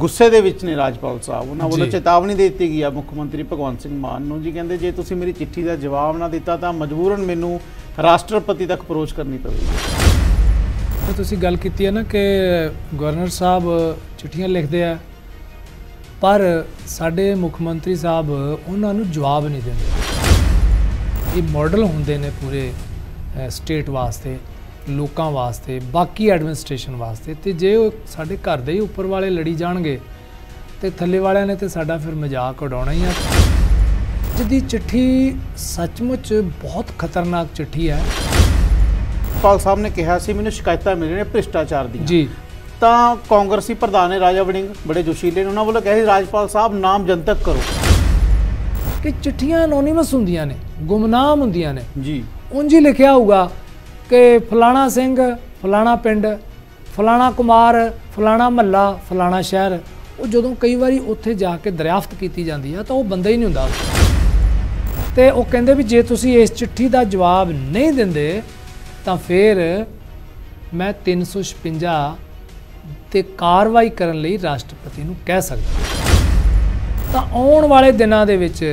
ਗੁੱਸੇ ਦੇ ਵਿੱਚ ਨੇ ਰਾਜਪਾਲ ਸਾਹਿਬ ਉਹਨਾਂ ਵੱਲੋਂ ਚੇਤਾਵਨੀ ਦੇ ਦਿੱਤੀ ਗਈ ਆ ਮੁੱਖ ਮੰਤਰੀ ਭਗਵੰਤ ਸਿੰਘ ਮਾਨ ਨੂੰ ਜੀ ਕਹਿੰਦੇ ਜੇ ਤੁਸੀਂ ਮੇਰੀ ਚਿੱਠੀ ਦਾ ਜਵਾਬ ਨਾ ਦਿੱਤਾ ਤਾਂ ਮਜਬੂਰਨ ਮੈਨੂੰ ਰਾਸ਼ਟਰਪਤੀ ਤੱਕ ਅਪਰੋਚ ਕਰਨੀ ਪਵੇਗੀ ਤੁਸੀਂ ਗੱਲ ਕੀਤੀ ਹੈ ਨਾ ਕਿ ਗਵਰਨਰ ਸਾਹਿਬ ਚਿੱਠੀਆਂ ਲਿਖਦੇ ਆ ਪਰ ਸਾਡੇ ਮੁੱਖ ਮੰਤਰੀ ਸਾਹਿਬ ਉਹਨਾਂ ਨੂੰ ਜਵਾਬ ਨਹੀਂ ਦਿੰਦੇ ਇਹ ਮਾਡਲ ਹੁੰਦੇ ਨੇ ਪੂਰੇ ਸਟੇਟ ਵਾਸਤੇ ਲੋਕਾਂ ਵਾਸਤੇ ਬਾਕੀ ਐਡਮਿਨਿਸਟ੍ਰੇਸ਼ਨ ਵਾਸਤੇ ਤੇ ਜੇ ਉਹ ਸਾਡੇ ਘਰ ਦੇ ਹੀ ਉੱਪਰ ਵਾਲੇ ਲੜੀ ਜਾਣਗੇ ਤੇ ਥੱਲੇ ਵਾਲਿਆਂ ਨੇ ਤੇ ਸਾਡਾ ਫਿਰ ਮਜ਼ਾਕ ਉਡਾਉਣਾ ਹੀ ਆ ਜਿਹਦੀ ਚਿੱਠੀ ਸੱਚਮੁੱਚ ਬਹੁਤ ਖਤਰਨਾਕ ਚਿੱਠੀ ਹੈ ਪਾਲ ਸਾਹਿਬ ਨੇ ਕਿਹਾ ਸੀ ਮੈਨੂੰ ਸ਼ਿਕਾਇਤਾਂ ਮਿਲ ਰਹੀਆਂ ਭ੍ਰਿਸ਼ਟਾਚਾਰ ਦੀਆਂ ਜੀ ਤਾਂ ਕਾਂਗਰਸੀ ਪ੍ਰਧਾਨ ਨੇ ਰਾਜਾ ਵੜਿੰਗ ਬੜੇ ਜੋਸ਼ੀਲੇ ਨੇ ਉਹਨਾਂ ਵੱਲੋਂ ਕਿਹਾ ਸੀ ਰਾਜਪਾਲ ਸਾਹਿਬ ਨਾਮ ਜਨਤਕ ਕਰੋ ਕਿ ਚਿੱਠੀਆਂ ਅਨੋਨਿਮਸ ਹੁੰਦੀਆਂ ਨੇ ਗੁੰਮਨਾਮ ਹੁੰਦੀਆਂ ਨੇ ਜੀ ਉਂਝ ਹੀ ਲਿਖਿਆ ਹੋਊਗਾ ਕਿ ਫਲਾਣਾ ਸਿੰਘ ਫਲਾਣਾ ਪਿੰਡ ਫਲਾਣਾ ਕੁਮਾਰ ਫਲਾਣਾ ਮੱਲਾ ਫਲਾਣਾ ਸ਼ਹਿਰ ਉਹ ਜਦੋਂ ਕਈ ਵਾਰੀ ਉੱਥੇ ਜਾ ਕੇ ਦਰਿਆਫਤ ਕੀਤੀ ਜਾਂਦੀ ਆ ਤਾਂ ਉਹ ਬੰਦਾ ਹੀ ਨਹੀਂ ਹੁੰਦਾ ਤੇ ਉਹ ਕਹਿੰਦੇ ਵੀ ਜੇ ਤੁਸੀਂ ਇਸ ਚਿੱਠੀ ਦਾ ਜਵਾਬ ਨਹੀਂ ਦਿੰਦੇ ਤਾਂ ਫਿਰ ਮੈਂ 356 ਤੇ ਕਾਰਵਾਈ ਕਰਨ ਲਈ ਰਾਸ਼ਟਰਪਤੀ ਨੂੰ ਕਹਿ ਸਕਦਾ ਤਾਂ ਆਉਣ ਵਾਲੇ ਦਿਨਾਂ ਦੇ ਵਿੱਚ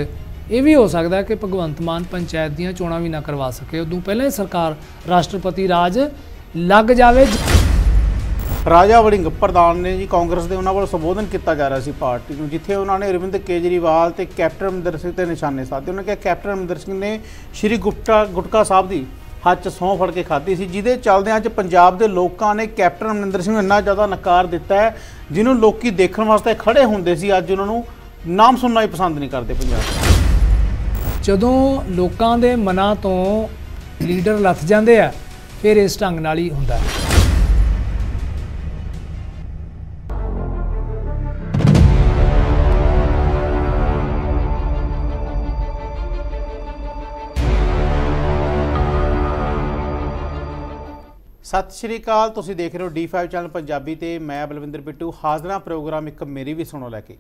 ਇਹ ਵੀ ਹੋ ਸਕਦਾ ਕਿ ਭਗਵੰਤ ਮਾਨ ਪੰਚਾਇਤ ਦੀਆਂ ਚੋਣਾਂ ਵੀ ਨਾ ਕਰਵਾ ਸਕੇ ਉਦੋਂ ਪਹਿਲਾਂ ਹੀ ਸਰਕਾਰ ਰਾਸ਼ਟਰਪਤੀ ਰਾਜ ਲੱਗ ਜਾਵੇ ਰਾਜਾ ਵੜਿੰਗ ਪ੍ਰਧਾਨ ਨੇ ਜੀ ਕਾਂਗਰਸ ਦੇ ਉਹਨਾਂ ਵੱਲ ਸੰਬੋਧਨ ਕੀਤਾ ਜਾ ਰਿਹਾ ਸੀ ਪਾਰਟੀ ਨੂੰ ਜਿੱਥੇ ਉਹਨਾਂ ਨੇ ਅਰਵਿੰਦ ਕੇਜਰੀਵਾਲ ਤੇ ਕੈਪਟਨ ਅਮਰਿੰਦਰ ਸਿੰਘ ਤੇ ਨਿਸ਼ਾਨੇ ਸਾਧੇ ਉਹਨਾਂ ਕਿਹਾ ਕੈਪਟਨ ਅਮਰਿੰਦਰ ਸਿੰਘ ਨੇ ਸ਼੍ਰੀ ਗੁਪਤਾ ਗੁਟਕਾ ਸਾਹਿਬ ਦੀ ਹੱਥ 'ਚ ਸੌਂ ਫੜ ਕੇ ਖਾਧੀ ਸੀ ਜਿਹਦੇ ਚੱਲਦਿਆਂ ਅੱਜ ਪੰਜਾਬ ਦੇ ਲੋਕਾਂ ਨੇ ਕੈਪਟਨ ਅਮਰਿੰਦਰ ਸਿੰਘ ਨੂੰ ਇੰਨਾ ਜ਼ਿਆਦਾ ਨਕਾਰ ਦਿੱਤਾ ਹੈ ਜਿਹਨੂੰ ਲੋਕੀ ਦੇਖਣ ਵਾਸਤੇ ਖੜੇ ਹੁੰਦੇ ਸੀ ਅੱਜ ਉਹਨਾਂ ਨੂੰ ਨਾਮ ਸੁਣਨਾ ਹੀ ਪਸੰਦ ਨਹੀਂ ਕਰਦੇ ਪੰਜਾਬ ਜਦੋਂ ਲੋਕਾਂ ਦੇ ਮਨਾਂ ਤੋਂ ਲੀਡਰ ਲੱਥ ਜਾਂਦੇ ਆ ਫਿਰ ਇਸ ਢੰਗ ਨਾਲ ਹੀ ਹੁੰਦਾ ਹੈ ਸਤਿ ਸ਼੍ਰੀ ਅਕਾਲ ਤੁਸੀਂ ਦੇਖ ਰਹੇ ਹੋ D5 ਚੈਨਲ ਪੰਜਾਬੀ ਤੇ ਮੈਂ ਬਲਵਿੰਦਰ ਬਿੱਟੂ ਹਾਜ਼ਰਾਂ ਪ੍ਰੋਗਰਾਮ ਇੱਕ ਮੇਰੀ ਵੀ ਸੁਣੋ ਲੈ ਕੇ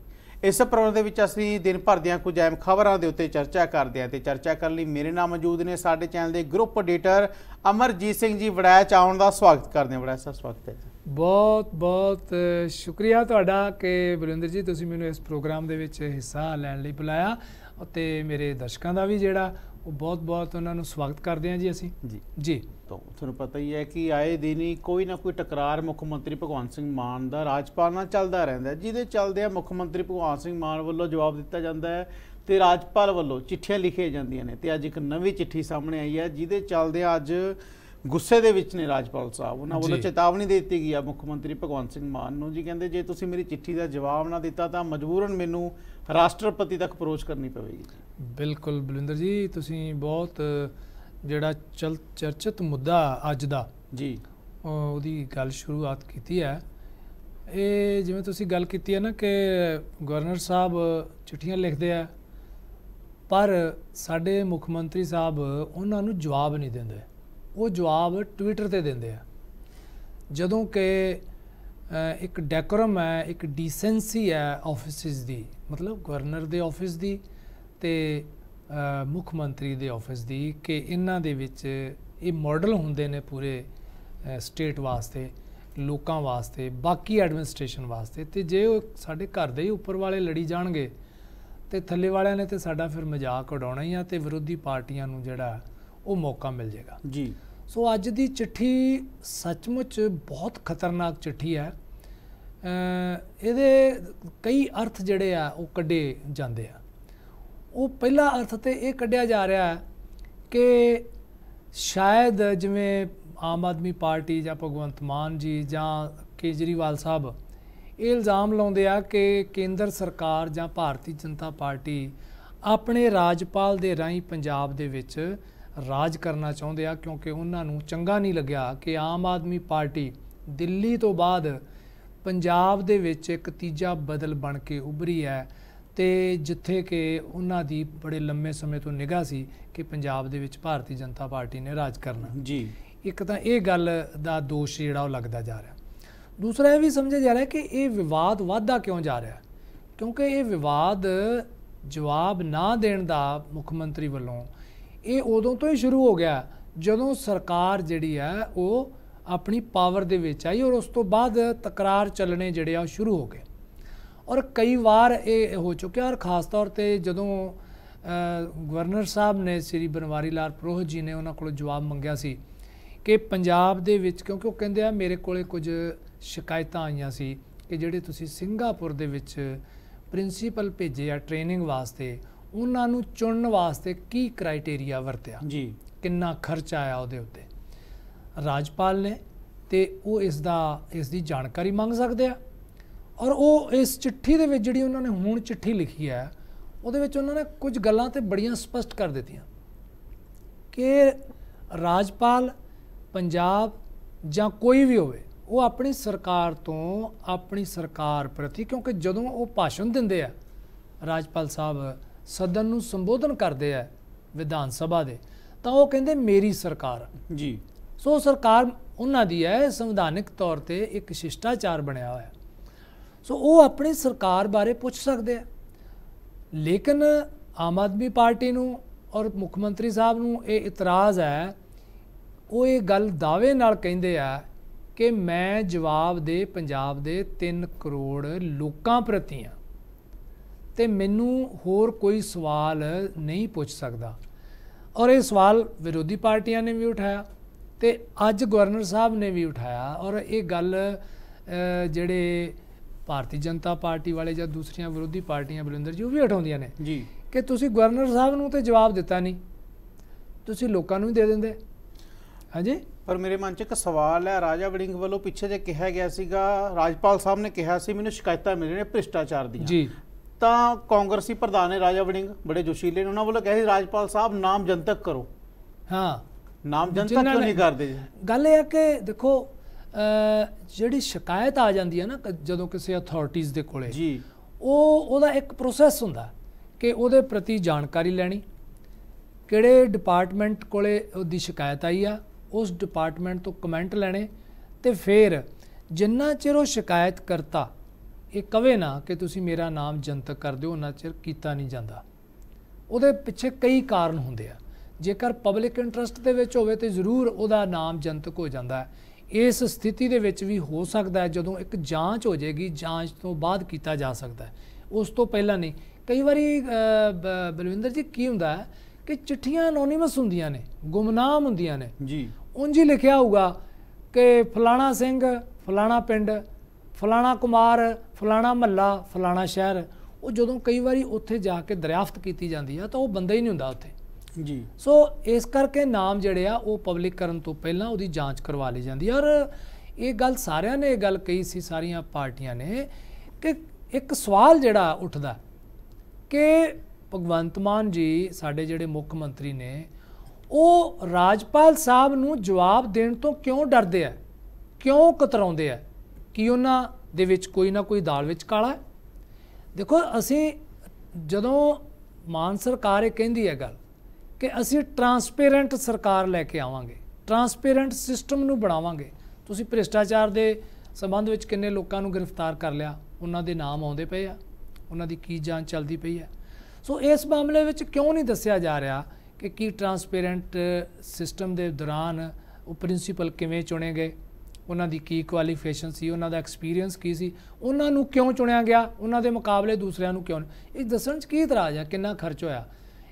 ਇਸ ਪ੍ਰੋਗਰਾਮ ਦੇ ਵਿੱਚ ਅਸੀਂ ਦਿਨ ਭਰ ਦੀਆਂ ਕੁਝ ਅਹਿਮ ਖਬਰਾਂ ਦੇ ਉੱਤੇ ਚਰਚਾ ਕਰਦੇ ਹਾਂ ਤੇ ਚਰਚਾ ਕਰਨ ਲਈ ਮੇਰੇ ਨਾਲ ਮੌਜੂਦ ਨੇ ਸਾਡੇ ਚੈਨਲ ਦੇ ਗਰੁੱਪ ਐਡੀਟਰ ਅਮਰਜੀਤ ਸਿੰਘ ਜੀ ਚ ਆਉਣ ਦਾ ਸਵਾਗਤ ਕਰਦੇ ਹਾਂ ਵੜੈਚ ਸਰ ਸਵਾਗਤ ਹੈ ਬਹੁਤ ਬਹੁਤ ਸ਼ੁਕਰੀਆ ਤੁਹਾਡਾ ਕਿ ਬਲਿੰਦਰ ਜੀ ਤੁਸੀਂ ਮੈਨੂੰ ਇਸ ਪ੍ਰੋਗਰਾਮ ਦੇ ਵਿੱਚ ਹਿੱਸਾ ਲੈਣ ਲਈ ਬੁਲਾਇਆ ਅਤੇ ਮੇਰੇ ਦਰਸ਼ਕਾਂ ਦਾ ਵੀ ਜਿਹੜਾ ਉਹ ਬਹੁਤ-ਬਹੁਤ ਉਹਨਾਂ ਨੂੰ ਸਵਾਗਤ ਕਰਦੇ ਹਾਂ ਜੀ ਅਸੀਂ ਜੀ ਜੀ ਤਾਂ ਤੁਹਾਨੂੰ ਪਤਾ ਹੀ ਹੈ ਕਿ ਆਏ ਦਿਨ ਹੀ ਕੋਈ ਨਾ ਕੋਈ ਟਕਰਾਰ ਮੁੱਖ ਮੰਤਰੀ ਭਗਵੰਤ ਸਿੰਘ ਮਾਨ ਦਾ ਰਾਜਪਾਲ ਨਾਲ ਚੱਲਦਾ ਰਹਿੰਦਾ ਜਿਹਦੇ ਚੱਲਦੇ ਆ ਮੁੱਖ ਮੰਤਰੀ ਭਗਵੰਤ ਸਿੰਘ ਮਾਨ ਵੱਲੋਂ ਜਵਾਬ ਦਿੱਤਾ ਜਾਂਦਾ ਹੈ ਤੇ ਰਾਜਪਾਲ ਵੱਲੋਂ ਚਿੱਠੀਆਂ ਲਿਖੀਆਂ ਜਾਂਦੀਆਂ ਨੇ ਤੇ ਅੱਜ ਇੱਕ ਨਵੀਂ ਚਿੱਠੀ ਸਾਹਮਣੇ ਆਈ ਹੈ ਜਿਹਦੇ ਚੱਲਦੇ ਅੱਜ ਗੁੱਸੇ ਦੇ ਵਿੱਚ ਨੇ ਰਾਜਪਾਲ ਸਾਹਿਬ ਉਹਨਾਂ ਵੱਲੋਂ ਚੇਤਾਵਨੀ ਦੇ ਦਿੱਤੀ ਗਈ ਆ ਮੁੱਖ ਮੰਤਰੀ ਭਗਵੰਤ ਸਿੰਘ ਮਾਨ ਨੂੰ ਜੀ ਕਹਿੰਦੇ ਜੇ ਤੁਸੀਂ ਮੇਰੀ ਚਿੱਠੀ ਦਾ ਜਵਾਬ ਨਾ ਦਿੱਤਾ ਤਾਂ ਮਜਬੂਰਨ ਮੈਨੂੰ ਰਾਸ਼ਟਰਪਤੀ ਤੱਕ ਅਪਰੋਚ ਕਰਨੀ ਪਵੇਗੀ ਬਿਲਕੁਲ ਬਲਿੰਦਰ ਜੀ ਤੁਸੀਂ ਬਹੁਤ ਜਿਹੜਾ ਚਲ ਚਰਚਿਤ ਮੁੱਦਾ ਅੱਜ ਦਾ ਜੀ ਉਹਦੀ ਗੱਲ ਸ਼ੁਰੂਆਤ ਕੀਤੀ ਹੈ ਇਹ ਜਿਵੇਂ ਤੁਸੀਂ ਗੱਲ ਕੀਤੀ ਹੈ ਨਾ ਕਿ ਗਵਰਨਰ ਸਾਹਿਬ ਚਿੱਠੀਆਂ ਲਿਖਦੇ ਆ ਪਰ ਸਾਡੇ ਮੁੱਖ ਮੰਤਰੀ ਸਾਹਿਬ ਉਹਨਾਂ ਨੂੰ ਜਵਾਬ ਨਹੀਂ ਦਿੰਦੇ ਉਹ ਜਵਾਬ ਟਵਿੱਟਰ ਤੇ ਦਿੰਦੇ ਆ ਜਦੋਂ ਕਿ ਇੱਕ ਡੈਕੋਰਮ ਹੈ ਇੱਕ ਡੀਸੈਂਸੀ ਹੈ ਆਫਿਸਿਸ ਦੀ ਮਤਲਬ ਗਵਰਨਰ ਦੇ ਆਫਿਸ ਦੀ ਤੇ ਮੁੱਖ ਮੰਤਰੀ ਦੇ ਆਫਿਸ ਦੀ ਕਿ ਇਹਨਾਂ ਦੇ ਵਿੱਚ ਇਹ ਮਾਡਲ ਹੁੰਦੇ ਨੇ ਪੂਰੇ ਸਟੇਟ ਵਾਸਤੇ ਲੋਕਾਂ ਵਾਸਤੇ ਬਾਕੀ ਐਡਮਿਨਿਸਟ੍ਰੇਸ਼ਨ ਵਾਸਤੇ ਤੇ ਜੇ ਉਹ ਸਾਡੇ ਘਰ ਦੇ ਹੀ ਉੱਪਰ ਵਾਲੇ ਲੜੀ ਜਾਣਗੇ ਤੇ ਥੱਲੇ ਵਾਲਿਆਂ ਨੇ ਤੇ ਸਾਡਾ ਫਿਰ ਮਜ਼ਾਕ ਉਡਾਉਣਾ ਹੀ ਆ ਤੇ ਵਿਰੋਧੀ ਪਾਰਟੀਆਂ ਨੂੰ ਜਿਹੜਾ ਉਹ ਮੌਕਾ ਮਿਲ ਜਾਏਗਾ ਜੀ ਸੋ ਅੱਜ ਦੀ ਚਿੱਠੀ ਸੱਚਮੁੱਚ ਬਹੁਤ ਖਤਰਨਾਕ ਚਿੱਠੀ ਹੈ ਇਹਦੇ ਕਈ ਅਰਥ ਜਿਹੜੇ ਆ ਉਹ ਕੱਢੇ ਜਾਂਦੇ ਆ ਉਹ ਪਹਿਲਾ ਅਰਥ ਤੇ ਇਹ ਕੱਢਿਆ ਜਾ ਰਿਹਾ ਹੈ ਕਿ ਸ਼ਾਇਦ ਜਿਵੇਂ ਆਮ ਆਦਮੀ ਪਾਰਟੀ ਜਾਂ ਭਗਵੰਤ ਮਾਨ ਜੀ ਜਾਂ ਕੇਜਰੀਵਾਲ ਸਾਹਿਬ ਇਹ ਇਲਜ਼ਾਮ ਲਾਉਂਦੇ ਆ ਕਿ ਕੇਂਦਰ ਸਰਕਾਰ ਜਾਂ ਭਾਰਤੀ ਜਨਤਾ ਪਾਰਟੀ ਆਪਣੇ ਰਾਜਪਾਲ ਦੇ ਰਾਹੀਂ ਪੰਜਾਬ ਦੇ ਵਿੱਚ ਰਾਜ ਕਰਨਾ ਚਾਹੁੰਦੇ ਆ ਕਿਉਂਕਿ ਉਹਨਾਂ ਨੂੰ ਚੰਗਾ ਨਹੀਂ ਲੱਗਿਆ ਕਿ ਆਮ ਆਦਮੀ ਪਾਰਟੀ ਦਿੱਲੀ ਤੋਂ ਬਾਅਦ ਪੰਜਾਬ ਦੇ ਵਿੱਚ ਇੱਕ ਤੀਜਾ ਬਦਲ ਬਣ ਕੇ ਉਭਰੀ ਹੈ ਤੇ ਜਿੱਥੇ ਕਿ ਉਹਨਾਂ ਦੀ ਬੜੇ ਲੰਮੇ ਸਮੇਂ ਤੋਂ ਨਿਗਾਹ ਸੀ ਕਿ ਪੰਜਾਬ ਦੇ ਵਿੱਚ ਭਾਰਤੀ ਜਨਤਾ ਪਾਰਟੀ ਨੇ ਰਾਜ ਕਰਨਾ ਜੀ ਇੱਕ ਤਾਂ ਇਹ ਗੱਲ ਦਾ ਦੋਸ਼ ਜਿਹੜਾ ਉਹ ਲੱਗਦਾ ਜਾ ਰਿਹਾ ਦੂਸਰਾ ਇਹ ਵੀ ਸਮਝਿਆ ਜਾ ਰਿਹਾ ਕਿ ਇਹ ਵਿਵਾਦ ਵਾਧਾ ਕਿਉਂ ਜਾ ਰਿਹਾ ਕਿਉਂਕਿ ਇਹ ਵਿਵਾਦ ਜਵਾਬ ਨਾ ਦੇਣ ਦਾ ਮੁੱਖ ਮੰਤਰੀ ਵੱਲੋਂ ਇਹ ਉਦੋਂ ਤੋਂ ਹੀ ਸ਼ੁਰੂ ਹੋ ਗਿਆ ਜਦੋਂ ਸਰਕਾਰ ਜਿਹੜੀ ਹੈ ਉਹ ਆਪਣੀ ਪਾਵਰ ਦੇ ਵਿੱਚ ਆਈ ਔਰ ਉਸ ਤੋਂ ਬਾਅਦ ਤਕਰਾਰ ਚੱਲਣੇ ਜਿਹੜੇ ਆ ਸ਼ੁਰੂ ਹੋ ਗਏ ਔਰ ਕਈ ਵਾਰ ਇਹ ਹੋ ਚੁੱਕਿਆ ਔਰ ਖਾਸ ਤੌਰ ਤੇ ਜਦੋਂ ਗਵਰਨਰ ਸਾਹਿਬ ਨੇ ਸ੍ਰੀ ਬਨਵਾਰੀ ਲਾਲ ਪ੍ਰੋਹ ਜੀ ਨੇ ਉਹਨਾਂ ਕੋਲੋਂ ਜਵਾਬ ਮੰਗਿਆ ਸੀ ਕਿ ਪੰਜਾਬ ਦੇ ਵਿੱਚ ਕਿਉਂਕਿ ਉਹ ਕਹਿੰਦੇ ਆ ਮੇਰੇ ਕੋਲੇ ਕੁਝ ਸ਼ਿਕਾਇਤਾਂ ਆਈਆਂ ਸੀ ਕਿ ਜਿਹੜੇ ਤੁਸੀਂ ਸਿੰਗਾਪੁਰ ਦੇ ਵਿੱਚ ਪ੍ਰਿੰਸੀਪਲ ਭੇਜੇ ਆ ਟ੍ਰੇਨਿੰਗ ਵਾਸਤੇ ਉਹਨਾਂ ਨੂੰ ਚੁਣਨ ਵਾਸਤੇ ਕੀ ਕ੍ਰਾਈਟੇਰੀਆ ਵਰਤਿਆ ਜੀ ਕਿੰਨਾ ਖਰਚ ਆਇਆ ਉਹਦੇ ਉੱਤੇ ਰਾਜਪਾਲ ਨੇ ਤੇ ਉਹ ਇਸ ਦਾ ਇਸ ਦੀ ਜਾਣਕਾਰੀ ਮੰਗ ਸਕਦੇ ਆ ਔਰ ਉਹ ਇਸ ਚਿੱਠੀ ਦੇ ਵਿੱਚ ਜਿਹੜੀ ਉਹਨਾਂ ਨੇ ਹੁਣ ਚਿੱਠੀ ਲਿਖੀ ਹੈ ਉਹਦੇ ਵਿੱਚ ਉਹਨਾਂ ਨੇ ਕੁਝ ਗੱਲਾਂ ਤੇ ਬੜੀਆਂ ਸਪਸ਼ਟ ਕਰ ਦਿੱਤੀਆਂ ਕਿ ਰਾਜਪਾਲ ਪੰਜਾਬ ਜਾਂ ਕੋਈ ਵੀ ਹੋਵੇ ਉਹ ਆਪਣੀ ਸਰਕਾਰ ਤੋਂ ਆਪਣੀ ਸਰਕਾਰ ਪ੍ਰਤੀ ਕਿਉਂਕਿ ਜਦੋਂ ਉਹ ਭਾਸ਼ਣ ਦਿੰਦੇ ਆ ਰਾਜਪਾਲ ਸਾਹਿਬ ਸਦਨ ਨੂੰ ਸੰਬੋਧਨ ਕਰਦੇ ਆ ਵਿਧਾਨ ਸਭਾ ਦੇ ਤਾਂ ਉਹ ਕਹਿੰਦੇ ਮੇਰੀ ਸਰਕਾਰ ਜੀ ਸੋ ਸਰਕਾਰ ਉਹਨਾਂ ਦੀ ਹੈ ਸੰਵਿਧਾਨਿਕ ਤੌਰ ਤੇ ਇੱਕ ਸ਼ਿਸ਼ਟਾਚਾਰ ਬਣਿਆ ਹੋਇਆ ਸੋ ਉਹ ਆਪਣੀ ਸਰਕਾਰ ਬਾਰੇ ਪੁੱਛ ਸਕਦੇ ਆ ਲੇਕਿਨ ਆਮ ਆਦਮੀ ਪਾਰਟੀ ਨੂੰ ਔਰ ਮੁੱਖ ਮੰਤਰੀ ਸਾਹਿਬ ਨੂੰ ਇਹ ਇਤਰਾਜ਼ ਹੈ ਉਹ ਇਹ ਗੱਲ ਦਾਅਵੇ ਨਾਲ ਕਹਿੰਦੇ ਆ ਕਿ ਮੈਂ ਜਵਾਬ ਦੇ ਪੰਜਾਬ ਦੇ 3 ਕਰੋੜ ਲੋਕਾਂ ਪ੍ਰਤੀ ਆ ਤੇ ਮੈਨੂੰ ਹੋਰ ਕੋਈ ਸਵਾਲ ਨਹੀਂ ਪੁੱਛ ਸਕਦਾ ਔਰ ਇਹ ਸਵਾਲ ਵਿਰੋਧੀ ਪਾਰਟੀਆਂ ਨੇ ਵੀ ਉਠਾਇਆ ਤੇ ਅੱਜ ਗਵਰਨਰ ਸਾਹਿਬ ਨੇ ਵੀ ਉਠਾਇਆ ਔਰ ਇਹ ਗੱਲ ਜਿਹੜੇ ਭਾਰਤੀ ਜਨਤਾ ਪਾਰਟੀ ਵਾਲੇ ਜਾਂ ਦੂਸਰੀਆਂ ਵਿਰੋਧੀ ਪਾਰਟੀਆਂ ਬਲਿੰਦਰ ਜੀ ਉਹ ਵੀ ਉਠਾਉਂਦੀਆਂ ਨੇ ਜੀ ਕਿ ਤੁਸੀਂ ਗਵਰਨਰ ਸਾਹਿਬ ਨੂੰ ਤੇ ਜਵਾਬ ਦਿੱਤਾ ਨਹੀਂ ਤੁਸੀਂ ਲੋਕਾਂ ਨੂੰ ਹੀ ਦੇ ਦਿੰਦੇ ਹਾਂਜੀ ਪਰ ਮੇਰੇ ਮਨ 'ਚ ਇੱਕ ਸਵਾਲ ਹੈ ਰਾਜਾ ਵੜਿੰਗ ਵੱਲੋਂ ਪਿੱਛੇ ਜੇ ਕਿਹਾ ਗਿਆ ਸੀਗਾ ਰਾਜਪਾਲ ਸਾਹਿਬ ਨੇ ਕਿਹਾ ਸੀ ਮੈਨੂੰ ਸ਼ਿਕਾਇਤਾਂ ਮਿਲ ਰਹੀਆਂ ਭ੍ਰਿਸ਼ਟਾਚਾਰ ਦੀਆਂ ਜੀ ਤਾਂ ਕਾਂਗਰਸੀ ਪ੍ਰਧਾਨ ਨੇ ਰਾਜਾ ਵੜਿੰਗ ਬੜੇ ਜੋਸ਼ੀਲੇ ਨੇ ਉਹਨਾਂ ਵੱਲੋਂ ਕਿਹਾ ਸੀ ਰਾਜਪਾਲ ਸਾਹਿਬ ਨਾਮ ਜਨਤਕ ਕਰੋ ਹਾਂ ਨਾਮ ਜਨਤਾ ਕਿਉਂ ਨਹੀਂ ਕਰਦੇ ਗੱਲ ਇਹ ਹੈ ਕਿ ਦੇਖੋ ਜਿਹੜੀ ਸ਼ਿਕਾਇਤ ਆ ਜਾਂਦੀ ਹੈ ਨਾ ਜਦੋਂ ਕਿਸੇ ਅਥਾਰਟੀਆਂ ਦੇ ਕੋਲੇ ਜੀ ਉਹ ਉਹਦਾ ਇੱਕ ਪ੍ਰੋਸੈਸ ਹੁੰਦਾ ਕਿ ਉਹਦੇ ਪ੍ਰਤੀ ਜਾਣਕਾਰੀ ਲੈਣੀ ਕਿਹੜੇ ਡਿਪਾਰਟਮੈਂਟ ਕੋਲੇ ਉਹਦੀ ਸ਼ਿਕਾਇਤ ਆਈ ਆ ਉਸ ਡਿਪਾਰਟਮੈਂਟ ਤੋਂ ਕਮੈਂਟ ਲੈਣੇ ਤੇ ਫਿਰ ਜਿੰਨਾ ਚਿਰ ਉਹ ਸ਼ਿਕਾਇਤ ਕਰਤਾ ਇਹ ਕਵੇ ਨਾ ਕਿ ਤੁਸੀਂ ਮੇਰਾ ਨਾਮ ਜਨਤਕ ਕਰ ਦਿਓ ਉਹਨਾਂ ਚਿਰ ਕੀਤਾ ਨਹੀਂ ਜਾਂਦਾ ਉਹਦੇ ਪਿੱਛੇ ਕਈ ਕਾਰਨ ਹੁੰਦੇ ਆ ਜੇਕਰ ਪਬਲਿਕ ਇੰਟਰਸਟ ਦੇ ਵਿੱਚ ਹੋਵੇ ਤੇ ਜ਼ਰੂਰ ਉਹਦਾ ਨਾਮ ਜਨਤਕ ਹੋ ਜਾਂਦਾ ਹੈ ਇਸ ਸਥਿਤੀ ਦੇ ਵਿੱਚ ਵੀ ਹੋ ਸਕਦਾ ਹੈ ਜਦੋਂ ਇੱਕ ਜਾਂਚ ਹੋ ਜਾਏਗੀ ਜਾਂਚ ਤੋਂ ਬਾਅਦ ਕੀਤਾ ਜਾ ਸਕਦਾ ਹੈ ਉਸ ਤੋਂ ਪਹਿਲਾਂ ਨਹੀਂ ਕਈ ਵਾਰੀ ਬਲਵਿੰਦਰ ਜੀ ਕੀ ਹੁੰਦਾ ਹੈ ਕਿ ਚਿੱਠੀਆਂ ਅਨੋਨਿਮਸ ਹੁੰਦੀਆਂ ਨੇ ਗੁਮਨਾਮ ਹੁੰਦੀਆਂ ਨੇ ਜੀ ਉਂਝ ਹੀ ਲਿਖਿਆ ਹੋਊਗਾ ਕਿ ਫਲਾਣਾ ਸਿੰਘ ਫਲਾਣਾ ਪਿੰਡ ਫਲਾਣਾ ਕੁਮਾਰ ਫਲਾਣਾ ਮੱਲਾ ਫਲਾਣਾ ਸ਼ਹਿਰ ਉਹ ਜਦੋਂ ਕਈ ਵਾਰੀ ਉੱਥੇ ਜਾ ਕੇ ਦਰਿਆਫਤ ਕੀਤੀ ਜਾਂਦੀ ਆ ਤਾਂ ਉਹ ਬੰਦਾ ਹੀ ਨਹੀਂ ਹੁੰਦਾ ਉੱਥੇ ਜੀ ਸੋ ਇਸ ਕਰਕੇ ਨਾਮ ਜਿਹੜੇ ਆ ਉਹ ਪਬਲਿਕ ਕਰਨ ਤੋਂ ਪਹਿਲਾਂ ਉਹਦੀ ਜਾਂਚ ਕਰਵਾ ਲਈ ਜਾਂਦੀ ਔਰ ਇਹ ਗੱਲ ਸਾਰਿਆਂ ਨੇ ਇਹ ਗੱਲ ਕਹੀ ਸੀ ਸਾਰੀਆਂ ਪਾਰਟੀਆਂ ਨੇ ਕਿ ਇੱਕ ਸਵਾਲ ਜਿਹੜਾ ਉੱਠਦਾ ਕਿ ਭਗਵੰਤ ਮਾਨ ਜੀ ਸਾਡੇ ਜਿਹੜੇ ਮੁੱਖ ਮੰਤਰੀ ਨੇ ਉਹ ਰਾਜਪਾਲ ਸਾਹਿਬ ਨੂੰ ਜਵਾਬ ਦੇਣ ਤੋਂ ਕਿਉਂ ਡਰਦੇ ਆ ਕਿਉਂ ਕਤਰਾਉਂਦੇ ਆ ਕਿ ਉਹਨਾਂ ਦੇ ਵਿੱਚ ਕੋਈ ਨਾ ਕੋਈ ਦਾਲ ਵਿੱਚ ਕਾਲਾ ਹੈ ਦੇਖੋ ਅਸੀਂ ਜਦੋਂ ਮਾਨ ਸਰਕਾਰ ਇਹ ਕਹਿੰਦੀ ਹੈ ਗੱਲ ਕਿ ਅਸੀਂ ਟਰਾਂਸਪੇਰੈਂਟ ਸਰਕਾਰ ਲੈ ਕੇ ਆਵਾਂਗੇ ਟਰਾਂਸਪੇਰੈਂਟ ਸਿਸਟਮ ਨੂੰ ਬਣਾਵਾਂਗੇ ਤੁਸੀਂ ਭ੍ਰਿਸ਼ਟਾਚਾਰ ਦੇ ਸਬੰਧ ਵਿੱਚ ਕਿੰਨੇ ਲੋਕਾਂ ਨੂੰ ਗ੍ਰਿਫਤਾਰ ਕਰ ਲਿਆ ਉਹਨਾਂ ਦੇ ਨਾਮ ਆਉਂਦੇ ਪਏ ਆ ਉਹਨਾਂ ਦੀ ਕੀ ਜਾਂਚ ਚੱਲਦੀ ਪਈ ਆ ਸੋ ਇਸ ਮਾਮਲੇ ਵਿੱਚ ਕਿਉਂ ਨਹੀਂ ਦੱਸਿਆ ਜਾ ਰਿਹਾ ਕਿ ਕੀ ਟਰਾਂਸਪੇਰੈਂਟ ਸਿਸਟਮ ਦੇ ਦੌਰਾਨ ਉਹ ਪ੍ਰਿੰਸੀਪਲ ਕਿਵੇਂ ਚੁਣੇ ਗਏ ਉਹਨਾਂ ਦੀ ਕੀ ਕੁਆਲੀਫਿਕੇਸ਼ਨ ਸੀ ਉਹਨਾਂ ਦਾ ਐਕਸਪੀਰੀਅੰਸ ਕੀ ਸੀ ਉਹਨਾਂ ਨੂੰ ਕਿਉਂ ਚੁਣਿਆ ਗਿਆ ਉਹਨਾਂ ਦੇ ਮੁਕਾਬਲੇ ਦੂਸਰਿਆਂ ਨੂੰ ਕਿਉਂ ਇਹ ਦੱਸਣ 'ਚ ਕੀ ਇਤਰਾਜ਼ ਆ ਕਿੰਨਾ ਖਰਚ ਹੋਇਆ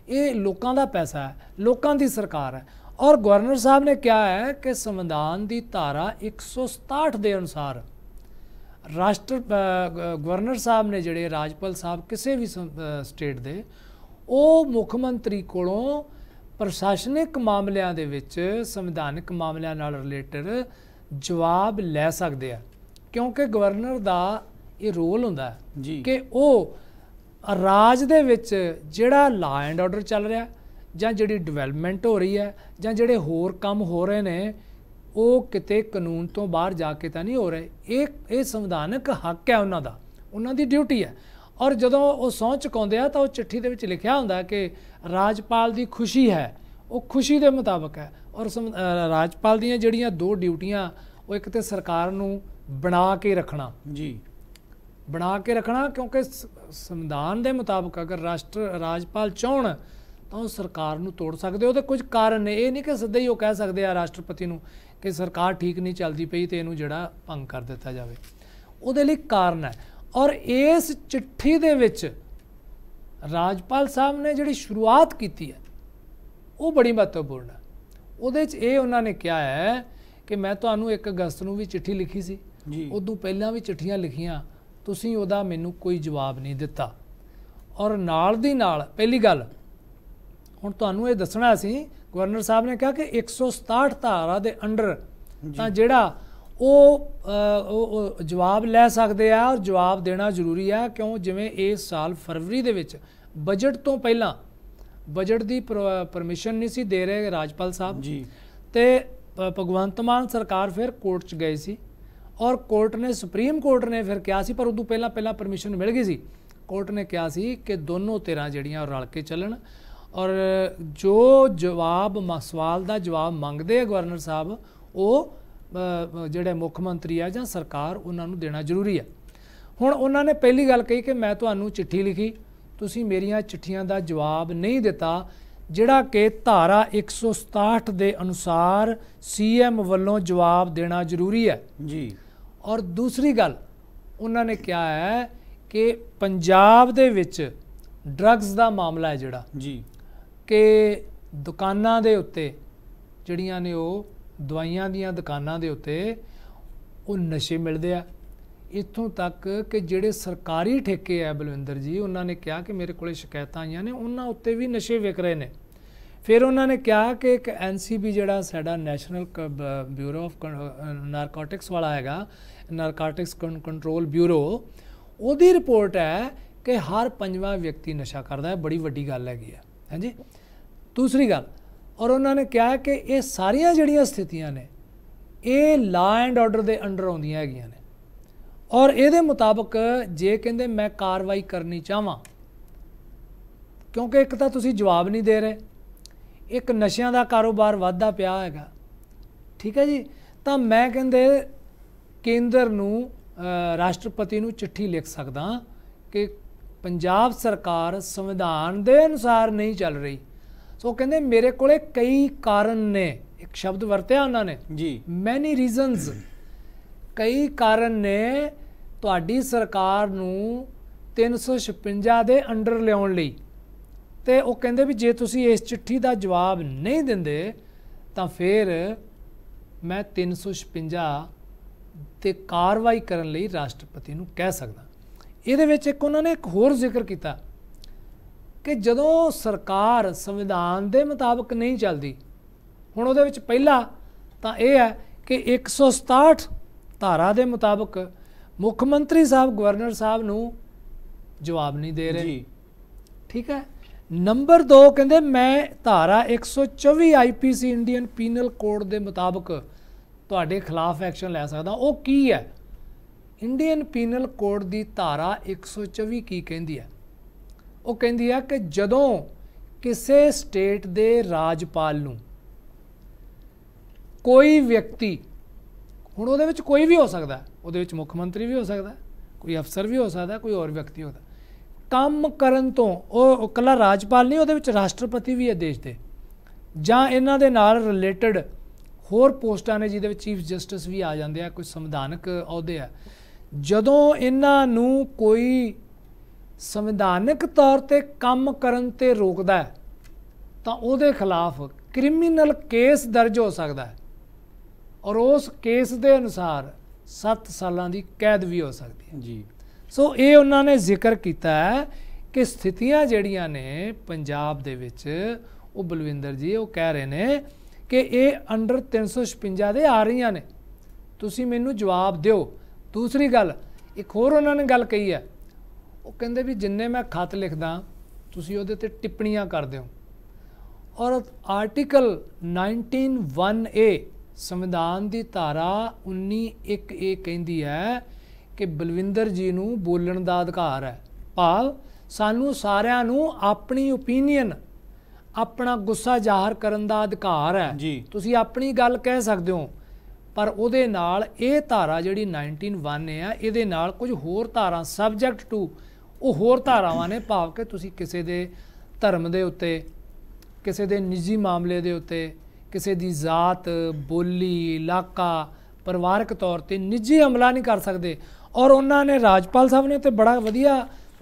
ਇਹ ਲੋਕਾਂ ਦਾ ਪੈਸਾ ਹੈ ਲੋਕਾਂ ਦੀ ਸਰਕਾਰ ਹੈ ਔਰ ਗਵਰਨਰ ਸਾਹਿਬ ਨੇ ਕਿਹਾ ਹੈ ਕਿ ਸੰਵਿਧਾਨ ਦੀ ਧਾਰਾ 167 ਦੇ ਅਨੁਸਾਰ ਰਾਸ਼ਟਰ ਗਵਰਨਰ ਸਾਹਿਬ ਨੇ ਜਿਹੜੇ ਰਾਜਪਾਲ ਸਾਹਿਬ ਕਿਸੇ ਵੀ ਸਟੇਟ ਦੇ ਉਹ ਮੁੱਖ ਮੰਤਰੀ ਕੋਲੋਂ ਪ੍ਰਸ਼ਾਸਨਿਕ ਮਾਮਲਿਆਂ ਦੇ ਵਿੱਚ ਸੰਵਿਧਾਨਿਕ ਮਾਮਲਿਆਂ ਨਾਲ ਰਿਲੇਟਡ ਜਵਾਬ ਲੈ ਸਕਦੇ ਆ ਕਿਉਂਕਿ ਗਵਰਨਰ ਦਾ ਇਹ ਰੋਲ ਹੁੰਦਾ ਕਿ ਉਹ ਰਾਜ ਦੇ ਵਿੱਚ ਜਿਹੜਾ ਲਾ ਐਂਡ ਆਰਡਰ ਚੱਲ ਰਿਹਾ ਜਾਂ ਜਿਹੜੀ ਡਿਵੈਲਪਮੈਂਟ ਹੋ ਰਹੀ ਹੈ ਜਾਂ ਜਿਹੜੇ ਹੋਰ ਕੰਮ ਹੋ ਰਹੇ ਨੇ ਉਹ ਕਿਤੇ ਕਾਨੂੰਨ ਤੋਂ ਬਾਹਰ ਜਾ ਕੇ ਤਾਂ ਨਹੀਂ ਹੋ ਰਹੇ ਇਹ ਇਹ ਸੰਵਿਧਾਨਕ ਹੱਕ ਹੈ ਉਹਨਾਂ ਦਾ ਉਹਨਾਂ ਦੀ ਡਿਊਟੀ ਹੈ ਔਰ ਜਦੋਂ ਉਹ ਸੌਂ ਚੁਕਾਉਂਦੇ ਆ ਤਾਂ ਉਹ ਚਿੱਠੀ ਦੇ ਵਿੱਚ ਲਿਖਿਆ ਹੁੰਦਾ ਕਿ ਰਾਜਪਾਲ ਦੀ ਖੁਸ਼ੀ ਹੈ ਉਹ ਖੁਸ਼ੀ ਦੇ ਮੁਤਾਬਕ ਹੈ ਔਰ ਰਾਜਪਾਲ ਦੀਆਂ ਜਿਹੜੀਆਂ ਦੋ ਡਿਊਟੀਆਂ ਉਹ ਇੱਕ ਤੇ ਸਰਕਾਰ ਨੂੰ ਬਣਾ ਕੇ ਰੱਖਣਾ ਜੀ ਬਣਾ ਕੇ ਰੱਖਣਾ ਕਿਉਂਕਿ ਸੰਵਿਧਾਨ ਦੇ ਮੁਤਾਬਕ ਅਗਰ ਰਾਸ਼ਟਰ ਰਾਜਪਾਲ ਚਾਹਣ ਤਾਂ ਉਹ ਸਰਕਾਰ ਨੂੰ ਤੋੜ ਸਕਦੇ ਉਹਦੇ ਕੁਝ ਕਾਰਨ ਨੇ ਇਹ ਨਹੀਂ ਕਿ ਸਿੱਧੇ ਹੀ ਉਹ ਕਹਿ ਸਕਦੇ ਆ ਰਾਸ਼ਟਰਪਤੀ ਨੂੰ ਕਿ ਸਰਕਾਰ ਠੀਕ ਨਹੀਂ ਚੱਲਦੀ ਪਈ ਤੇ ਇਹਨੂੰ ਜਿਹੜਾ ਭੰਗ ਕਰ ਦਿੱਤਾ ਜਾਵੇ ਉਹਦੇ ਲਈ ਕਾਰਨ ਹੈ ਔਰ ਇਸ ਚਿੱਠੀ ਦੇ ਵਿੱਚ ਰਾਜਪਾਲ ਸਾਹਿਬ ਨੇ ਜਿਹੜੀ ਸ਼ੁਰੂਆਤ ਕੀਤੀ ਹੈ ਉਹ ਬੜੀ ਮਹੱਤਵਪੂਰਨ ਹੈ ਉਹਦੇ 'ਚ ਇਹ ਉਹਨਾਂ ਨੇ ਕਿਹਾ ਹੈ ਕਿ ਮੈਂ ਤੁਹਾਨੂੰ 1 ਅਗਸਤ ਨੂੰ ਵੀ ਚਿੱਠੀ ਲਿਖੀ ਸੀ ਉਦੋਂ ਪਹਿਲਾਂ ਵੀ ਚਿੱਠੀਆਂ ਲਿਖੀਆਂ ਤੁਸੀਂ ਉਹਦਾ ਮੈਨੂੰ ਕੋਈ ਜਵਾਬ ਨਹੀਂ ਦਿੱਤਾ ਔਰ ਨਾਲ ਦੀ ਨਾਲ ਪਹਿਲੀ ਗੱਲ ਹੁਣ ਤੁਹਾਨੂੰ ਇਹ ਦੱਸਣਾ ਸੀ ਗਵਰਨਰ ਸਾਹਿਬ ਨੇ ਕਿਹਾ ਕਿ 167 ਧਾਰਾ ਦੇ ਅੰਡਰ ਤਾਂ ਜਿਹੜਾ ਉਹ ਜਵਾਬ ਲੈ ਸਕਦੇ ਆ ਔਰ ਜਵਾਬ ਦੇਣਾ ਜ਼ਰੂਰੀ ਆ ਕਿਉਂ ਜਿਵੇਂ ਇਸ ਸਾਲ ਫਰਵਰੀ ਦੇ ਵਿੱਚ ਬਜਟ ਤੋਂ ਪਹਿਲਾਂ ਬਜਟ ਦੀ ਪਰਮਿਸ਼ਨ ਨਹੀਂ ਸੀ ਦੇ ਰਹੇ ਰਾਜਪਾਲ ਸਾਹਿਬ ਜੀ ਤੇ ਭਗਵੰਤ ਮਾਨ ਸਰਕਾਰ ਫਿਰ ਕੋਰਟ 'ਚ ਗਏ ਸੀ ਔਰ ਕੋਰਟ ਨੇ ਸੁਪਰੀਮ ਕੋਰਟ ਨੇ ਫਿਰ ਕਿਹਾ ਸੀ ਪਰ ਉਦੋਂ ਪਹਿਲਾਂ ਪਹਿਲਾਂ ਪਰਮਿਸ਼ਨ ਮਿਲ ਗਈ ਸੀ ਕੋਰਟ ਨੇ ਕਿਹਾ ਸੀ ਕਿ ਦੋਨੋਂ ਤੇਰਾ ਜਿਹੜੀਆਂ ਰਲ ਕੇ ਚੱਲਣ ਔਰ ਜੋ ਜਵਾਬ ਮਸਵਾਲ ਦਾ ਜਵਾਬ ਮੰਗਦੇ ਆ ਗਵਰਨਰ ਸਾਹਿਬ ਉਹ ਜਿਹੜੇ ਮੁੱਖ ਮੰਤਰੀ ਆ ਜਾਂ ਸਰਕਾਰ ਉਹਨਾਂ ਨੂੰ ਦੇਣਾ ਜ਼ਰੂਰੀ ਆ ਹੁਣ ਉਹਨਾਂ ਨੇ ਪਹਿਲੀ ਗੱਲ ਕਹੀ ਕਿ ਮੈਂ ਤੁਹਾਨੂੰ ਚਿੱਠੀ ਲਿਖੀ ਤੁਸੀਂ ਮੇਰੀਆਂ ਚਿੱਠੀਆਂ ਦਾ ਜਵਾਬ ਨਹੀਂ ਦਿੱਤਾ ਜਿਹੜਾ ਕਿ ਧਾਰਾ 167 ਦੇ ਅਨੁਸਾਰ ਸੀਐਮ ਵੱਲੋਂ ਜਵਾਬ ਦੇਣਾ ਜ਼ਰੂਰੀ ਹੈ ਜੀ ਔਰ ਦੂਸਰੀ ਗੱਲ ਉਹਨਾਂ ਨੇ ਕਿਹਾ ਹੈ ਕਿ ਪੰਜਾਬ ਦੇ ਵਿੱਚ ਡਰੱਗਸ ਦਾ ਮਾਮਲਾ ਹੈ ਜਿਹੜਾ ਜੀ ਕਿ ਦੁਕਾਨਾਂ ਦੇ ਉੱਤੇ ਜਿਹੜੀਆਂ ਨੇ ਉਹ ਦਵਾਈਆਂ ਦੀਆਂ ਦੁਕਾਨਾਂ ਦੇ ਉੱਤੇ ਉਹ ਨਸ਼ੇ ਮਿਲਦੇ ਆ ਇੱਥੋਂ ਤੱਕ ਕਿ ਜਿਹੜੇ ਸਰਕਾਰੀ ਠੇਕੇ ਆ ਬਲਵਿੰਦਰ ਜੀ ਉਹਨਾਂ ਨੇ ਕਿਹਾ ਕਿ ਮੇਰੇ ਕੋਲੇ ਸ਼ਿਕਾਇਤਾਂ ਆਈਆਂ ਨੇ ਉਹਨਾਂ ਉੱਤੇ ਵੀ ਨਸ਼ੇ ਵਿਕ ਰਹੇ ਨੇ ਫਿਰ ਉਹਨਾਂ ਨੇ ਕਿਹਾ ਕਿ ਇੱਕ ਐਨਸੀਬੀ ਜਿਹੜਾ ਸਾਡਾ ਨੈਸ਼ਨਲ ਬਿਊਰੋ ਆਫ ਨਾਰਕੋਟਿਕਸ ਵਾਲਾ ਹੈਗਾ ਨਾਰਕੋਟਿਕਸ ਕੰਟਰੋਲ ਬਿਊਰੋ ਉਹਦੀ ਰਿਪੋਰਟ ਹੈ ਕਿ ਹਰ ਪੰਜਵਾਂ ਵਿਅਕਤੀ ਨਸ਼ਾ ਕਰਦਾ ਹੈ ਬੜੀ ਵੱਡੀ ਗੱਲ ਹੈਗੀ ਹੈ ਹਾਂਜੀ ਦੂਸਰੀ ਗੱਲ ਔਰ ਉਹਨਾਂ ਨੇ ਕਿਹਾ ਕਿ ਇਹ ਸਾਰੀਆਂ ਜਿਹੜੀਆਂ ਸਥਿਤੀਆਂ ਨੇ ਇਹ ਲਾ ਐਂਡ ਆਰਡਰ ਦੇ ਅੰਡਰ ਆਉਂਦੀਆਂ ਹੈਗੀਆਂ ਨੇ ਔਰ ਇਹਦੇ ਮੁਤਾਬਕ ਜੇ ਕਹਿੰਦੇ ਮੈਂ ਕਾਰਵਾਈ ਕਰਨੀ ਚਾਹਾਂ ਕਿਉਂਕਿ ਇੱਕ ਤਾਂ ਤੁਸੀਂ ਜਵਾਬ ਨਹੀਂ ਦੇ ਰਹੇ ਇੱਕ ਨਸ਼ਿਆਂ ਦਾ ਕਾਰੋਬਾਰ ਵਾਧਾ ਪਿਆ ਹੈਗਾ ਠੀਕ ਹੈ ਜੀ ਤਾਂ ਮੈਂ ਕਹਿੰਦੇ ਕੇਂਦਰ ਨੂੰ ਰਾਸ਼ਟਰਪਤੀ ਨੂੰ ਚਿੱਠੀ ਲਿਖ ਸਕਦਾ ਕਿ ਪੰਜਾਬ ਸਰਕਾਰ ਸੰਵਿਧਾਨ ਦੇ ਅਨੁਸਾਰ ਨਹੀਂ ਚੱਲ ਰਹੀ ਸੋ ਕਹਿੰਦੇ ਮੇਰੇ ਕੋਲੇ ਕਈ ਕਾਰਨ ਨੇ ਇੱਕ ਸ਼ਬਦ ਵਰਤਿਆ ਉਹਨਾਂ ਨੇ ਜੀ ਮੈਨੀ ਰੀਜ਼ਨਸ ਕਈ ਕਾਰਨ ਨੇ ਤੁਹਾਡੀ ਸਰਕਾਰ ਨੂੰ 356 ਦੇ ਅੰਡਰ ਲਿਆਉਣ ਲਈ ਤੇ ਉਹ ਕਹਿੰਦੇ ਵੀ ਜੇ ਤੁਸੀਂ ਇਸ ਚਿੱਠੀ ਦਾ ਜਵਾਬ ਨਹੀਂ ਦਿੰਦੇ ਤਾਂ ਫਿਰ ਮੈਂ 356 ਤੇ ਕਾਰਵਾਈ ਕਰਨ ਲਈ ਰਾਸ਼ਟਰਪਤੀ ਨੂੰ ਕਹਿ ਸਕਦਾ ਇਹਦੇ ਵਿੱਚ ਇੱਕ ਉਹਨਾਂ ਨੇ ਇੱਕ ਹੋਰ ਜ਼ਿਕਰ ਕੀਤਾ ਕਿ ਜਦੋਂ ਸਰਕਾਰ ਸੰਵਿਧਾਨ ਦੇ ਮੁਤਾਬਕ ਨਹੀਂ ਚੱਲਦੀ ਹੁਣ ਉਹਦੇ ਵਿੱਚ ਪਹਿਲਾ ਤਾਂ ਇਹ ਹੈ ਕਿ 167 ਧਾਰਾ ਦੇ ਮੁਤਾਬਕ ਮੁੱਖ ਮੰਤਰੀ ਸਾਹਿਬ ਗਵਰਨਰ ਸਾਹਿਬ ਨੂੰ ਜਵਾਬ ਨਹੀਂ ਦੇ ਰਹੇ ਜੀ ਠੀਕ ਹੈ ਨੰਬਰ 2 ਕਹਿੰਦੇ ਮੈਂ ਧਾਰਾ 124 ਆਈਪੀਸੀ ਇੰਡੀਅਨ ਪੀਨਲ ਕੋਡ ਦੇ ਮੁਤਾਬਕ ਤੁਹਾਡੇ ਖਿਲਾਫ ਐਕਸ਼ਨ ਲੈ ਸਕਦਾ ਉਹ ਕੀ ਹੈ ਇੰਡੀਅਨ ਪੀਨਲ ਕੋਡ ਦੀ ਧਾਰਾ 124 ਕੀ ਕਹਿੰਦੀ ਹੈ ਉਹ ਕਹਿੰਦੀ ਹੈ ਕਿ ਜਦੋਂ ਕਿਸੇ ਸਟੇਟ ਦੇ ਰਾਜਪਾਲ ਨੂੰ ਕੋਈ ਵਿਅਕਤੀ ਹੁਣ ਉਹਦੇ ਵਿੱਚ ਕੋਈ ਵੀ ਹੋ ਸਕਦਾ ਉਹਦੇ ਵਿੱਚ ਮੁੱਖ ਮੰਤਰੀ ਵੀ ਹੋ ਸਕਦਾ ਕੋਈ ਅਫਸਰ ਵੀ ਹੋ ਸਕਦਾ ਕੋਈ ਹੋਰ ਵਿਅਕਤੀ ਹੋ ਸਕਦਾ ਕੰਮ ਕਰਨ ਤੋਂ ਉਹ ਇਕੱਲਾ ਰਾਜਪਾਲ ਨਹੀਂ ਉਹਦੇ ਵਿੱਚ ਰਾਸ਼ਟਰਪਤੀ ਵੀ ਹੈ ਦੇਸ਼ ਦੇ ਜਾਂ ਇਹਨਾਂ ਦੇ ਨਾਲ ਰਿਲੇਟਡ ਹੋਰ ਪੋਸਟਾਂ ਨੇ ਜਿਹਦੇ ਵਿੱਚ ਚੀਫ ਜਸਟਿਸ ਵੀ ਆ ਜਾਂਦੇ ਆ ਕੋਈ ਸੰਵਿਧਾਨਕ ਅਹੁਦੇ ਆ ਜਦੋਂ ਇਹਨਾਂ ਨੂੰ ਕੋਈ ਸੰਵਿਧਾਨਕ ਤੌਰ ਤੇ ਕੰਮ ਕਰਨ ਤੇ ਰੋਕਦਾ ਤਾਂ ਉਹਦੇ ਖਿਲਾਫ ਕ੍ਰਿਮੀਨਲ ਕੇਸ ਦਰਜ ਹੋ ਸਕਦਾ ਔਰ ਉਸ ਕੇਸ ਦੇ ਅਨੁਸਾਰ 7 ਸਾਲਾਂ ਦੀ ਕੈਦ ਵੀ ਹੋ ਸਕਦੀ ਹੈ ਜੀ ਸੋ ਇਹ ਉਹਨਾਂ ਨੇ ਜ਼ਿਕਰ ਕੀਤਾ ਹੈ ਕਿ ਸਥਿਤੀਆਂ ਜਿਹੜੀਆਂ ਨੇ ਪੰਜਾਬ ਦੇ ਵਿੱਚ ਉਹ ਬਲਵਿੰਦਰ ਜੀ ਉਹ ਕਹਿ ਰਹੇ ਨੇ ਕਿ ਇਹ ਅੰਡਰ 356 ਦੇ ਆ ਰਹੀਆਂ ਨੇ ਤੁਸੀਂ ਮੈਨੂੰ ਜਵਾਬ ਦਿਓ ਦੂਸਰੀ ਗੱਲ ਇੱਕ ਹੋਰ ਉਹਨਾਂ ਨੇ ਗੱਲ ਕਹੀ ਹੈ ਉਹ ਕਹਿੰਦੇ ਵੀ ਜਿੰਨੇ ਮੈਂ ਖਤ ਲਿਖਦਾ ਤੁਸੀਂ ਉਹਦੇ ਤੇ ਟਿੱਪਣੀਆਂ ਕਰ ਦਿਓ ਔਰ ਆਰਟੀਕਲ 19 191A ਸੰਵਿਧਾਨ ਦੀ ਧਾਰਾ 19 19.1A ਕਹਿੰਦੀ ਹੈ ਕਿ ਬਲਵਿੰਦਰ ਜੀ ਨੂੰ ਬੋਲਣ ਦਾ ਅਧਿਕਾਰ ਹੈ ਭਾਵ ਸਾਨੂੰ ਸਾਰਿਆਂ ਨੂੰ ਆਪਣੀ ਓਪੀਨੀਅਨ ਆਪਣਾ ਗੁੱਸਾ ਜ਼ਾਹਰ ਕਰਨ ਦਾ ਅਧਿਕਾਰ ਹੈ ਤੁਸੀਂ ਆਪਣੀ ਗੱਲ ਕਹਿ ਸਕਦੇ ਹੋ ਪਰ ਉਹਦੇ ਨਾਲ ਇਹ ਧਾਰਾ ਜਿਹੜੀ 191 ਆ ਇਹਦੇ ਨਾਲ ਕੁਝ ਹੋਰ ਧਾਰਾ ਸਬਜੈਕਟ ਟੂ ਉਹ ਹੋਰ ਧਾਰਾਵਾਂ ਨੇ ਭਾਵ ਕਿ ਤੁਸੀਂ ਕਿਸੇ ਦੇ ਧਰਮ ਦੇ ਉੱਤੇ ਕਿਸੇ ਦੇ ਨਿੱਜੀ ਮਾਮਲੇ ਦੇ ਉੱਤੇ ਕਿਸੇ ਦੀ ਜ਼ਾਤ ਬੋਲੀ ਇਲਾਕਾ ਪਰਿਵਾਰਕ ਤੌਰ ਤੇ ਨਿੱਜੀ ਹਮਲਾ ਨਹੀਂ ਕਰ ਸਕਦੇ ਔਰ ਉਹਨਾਂ ਨੇ ਰਾਜਪਾਲ ਸਾਹਿਬ ਨੇ ਤੇ ਬੜਾ ਵਧੀਆ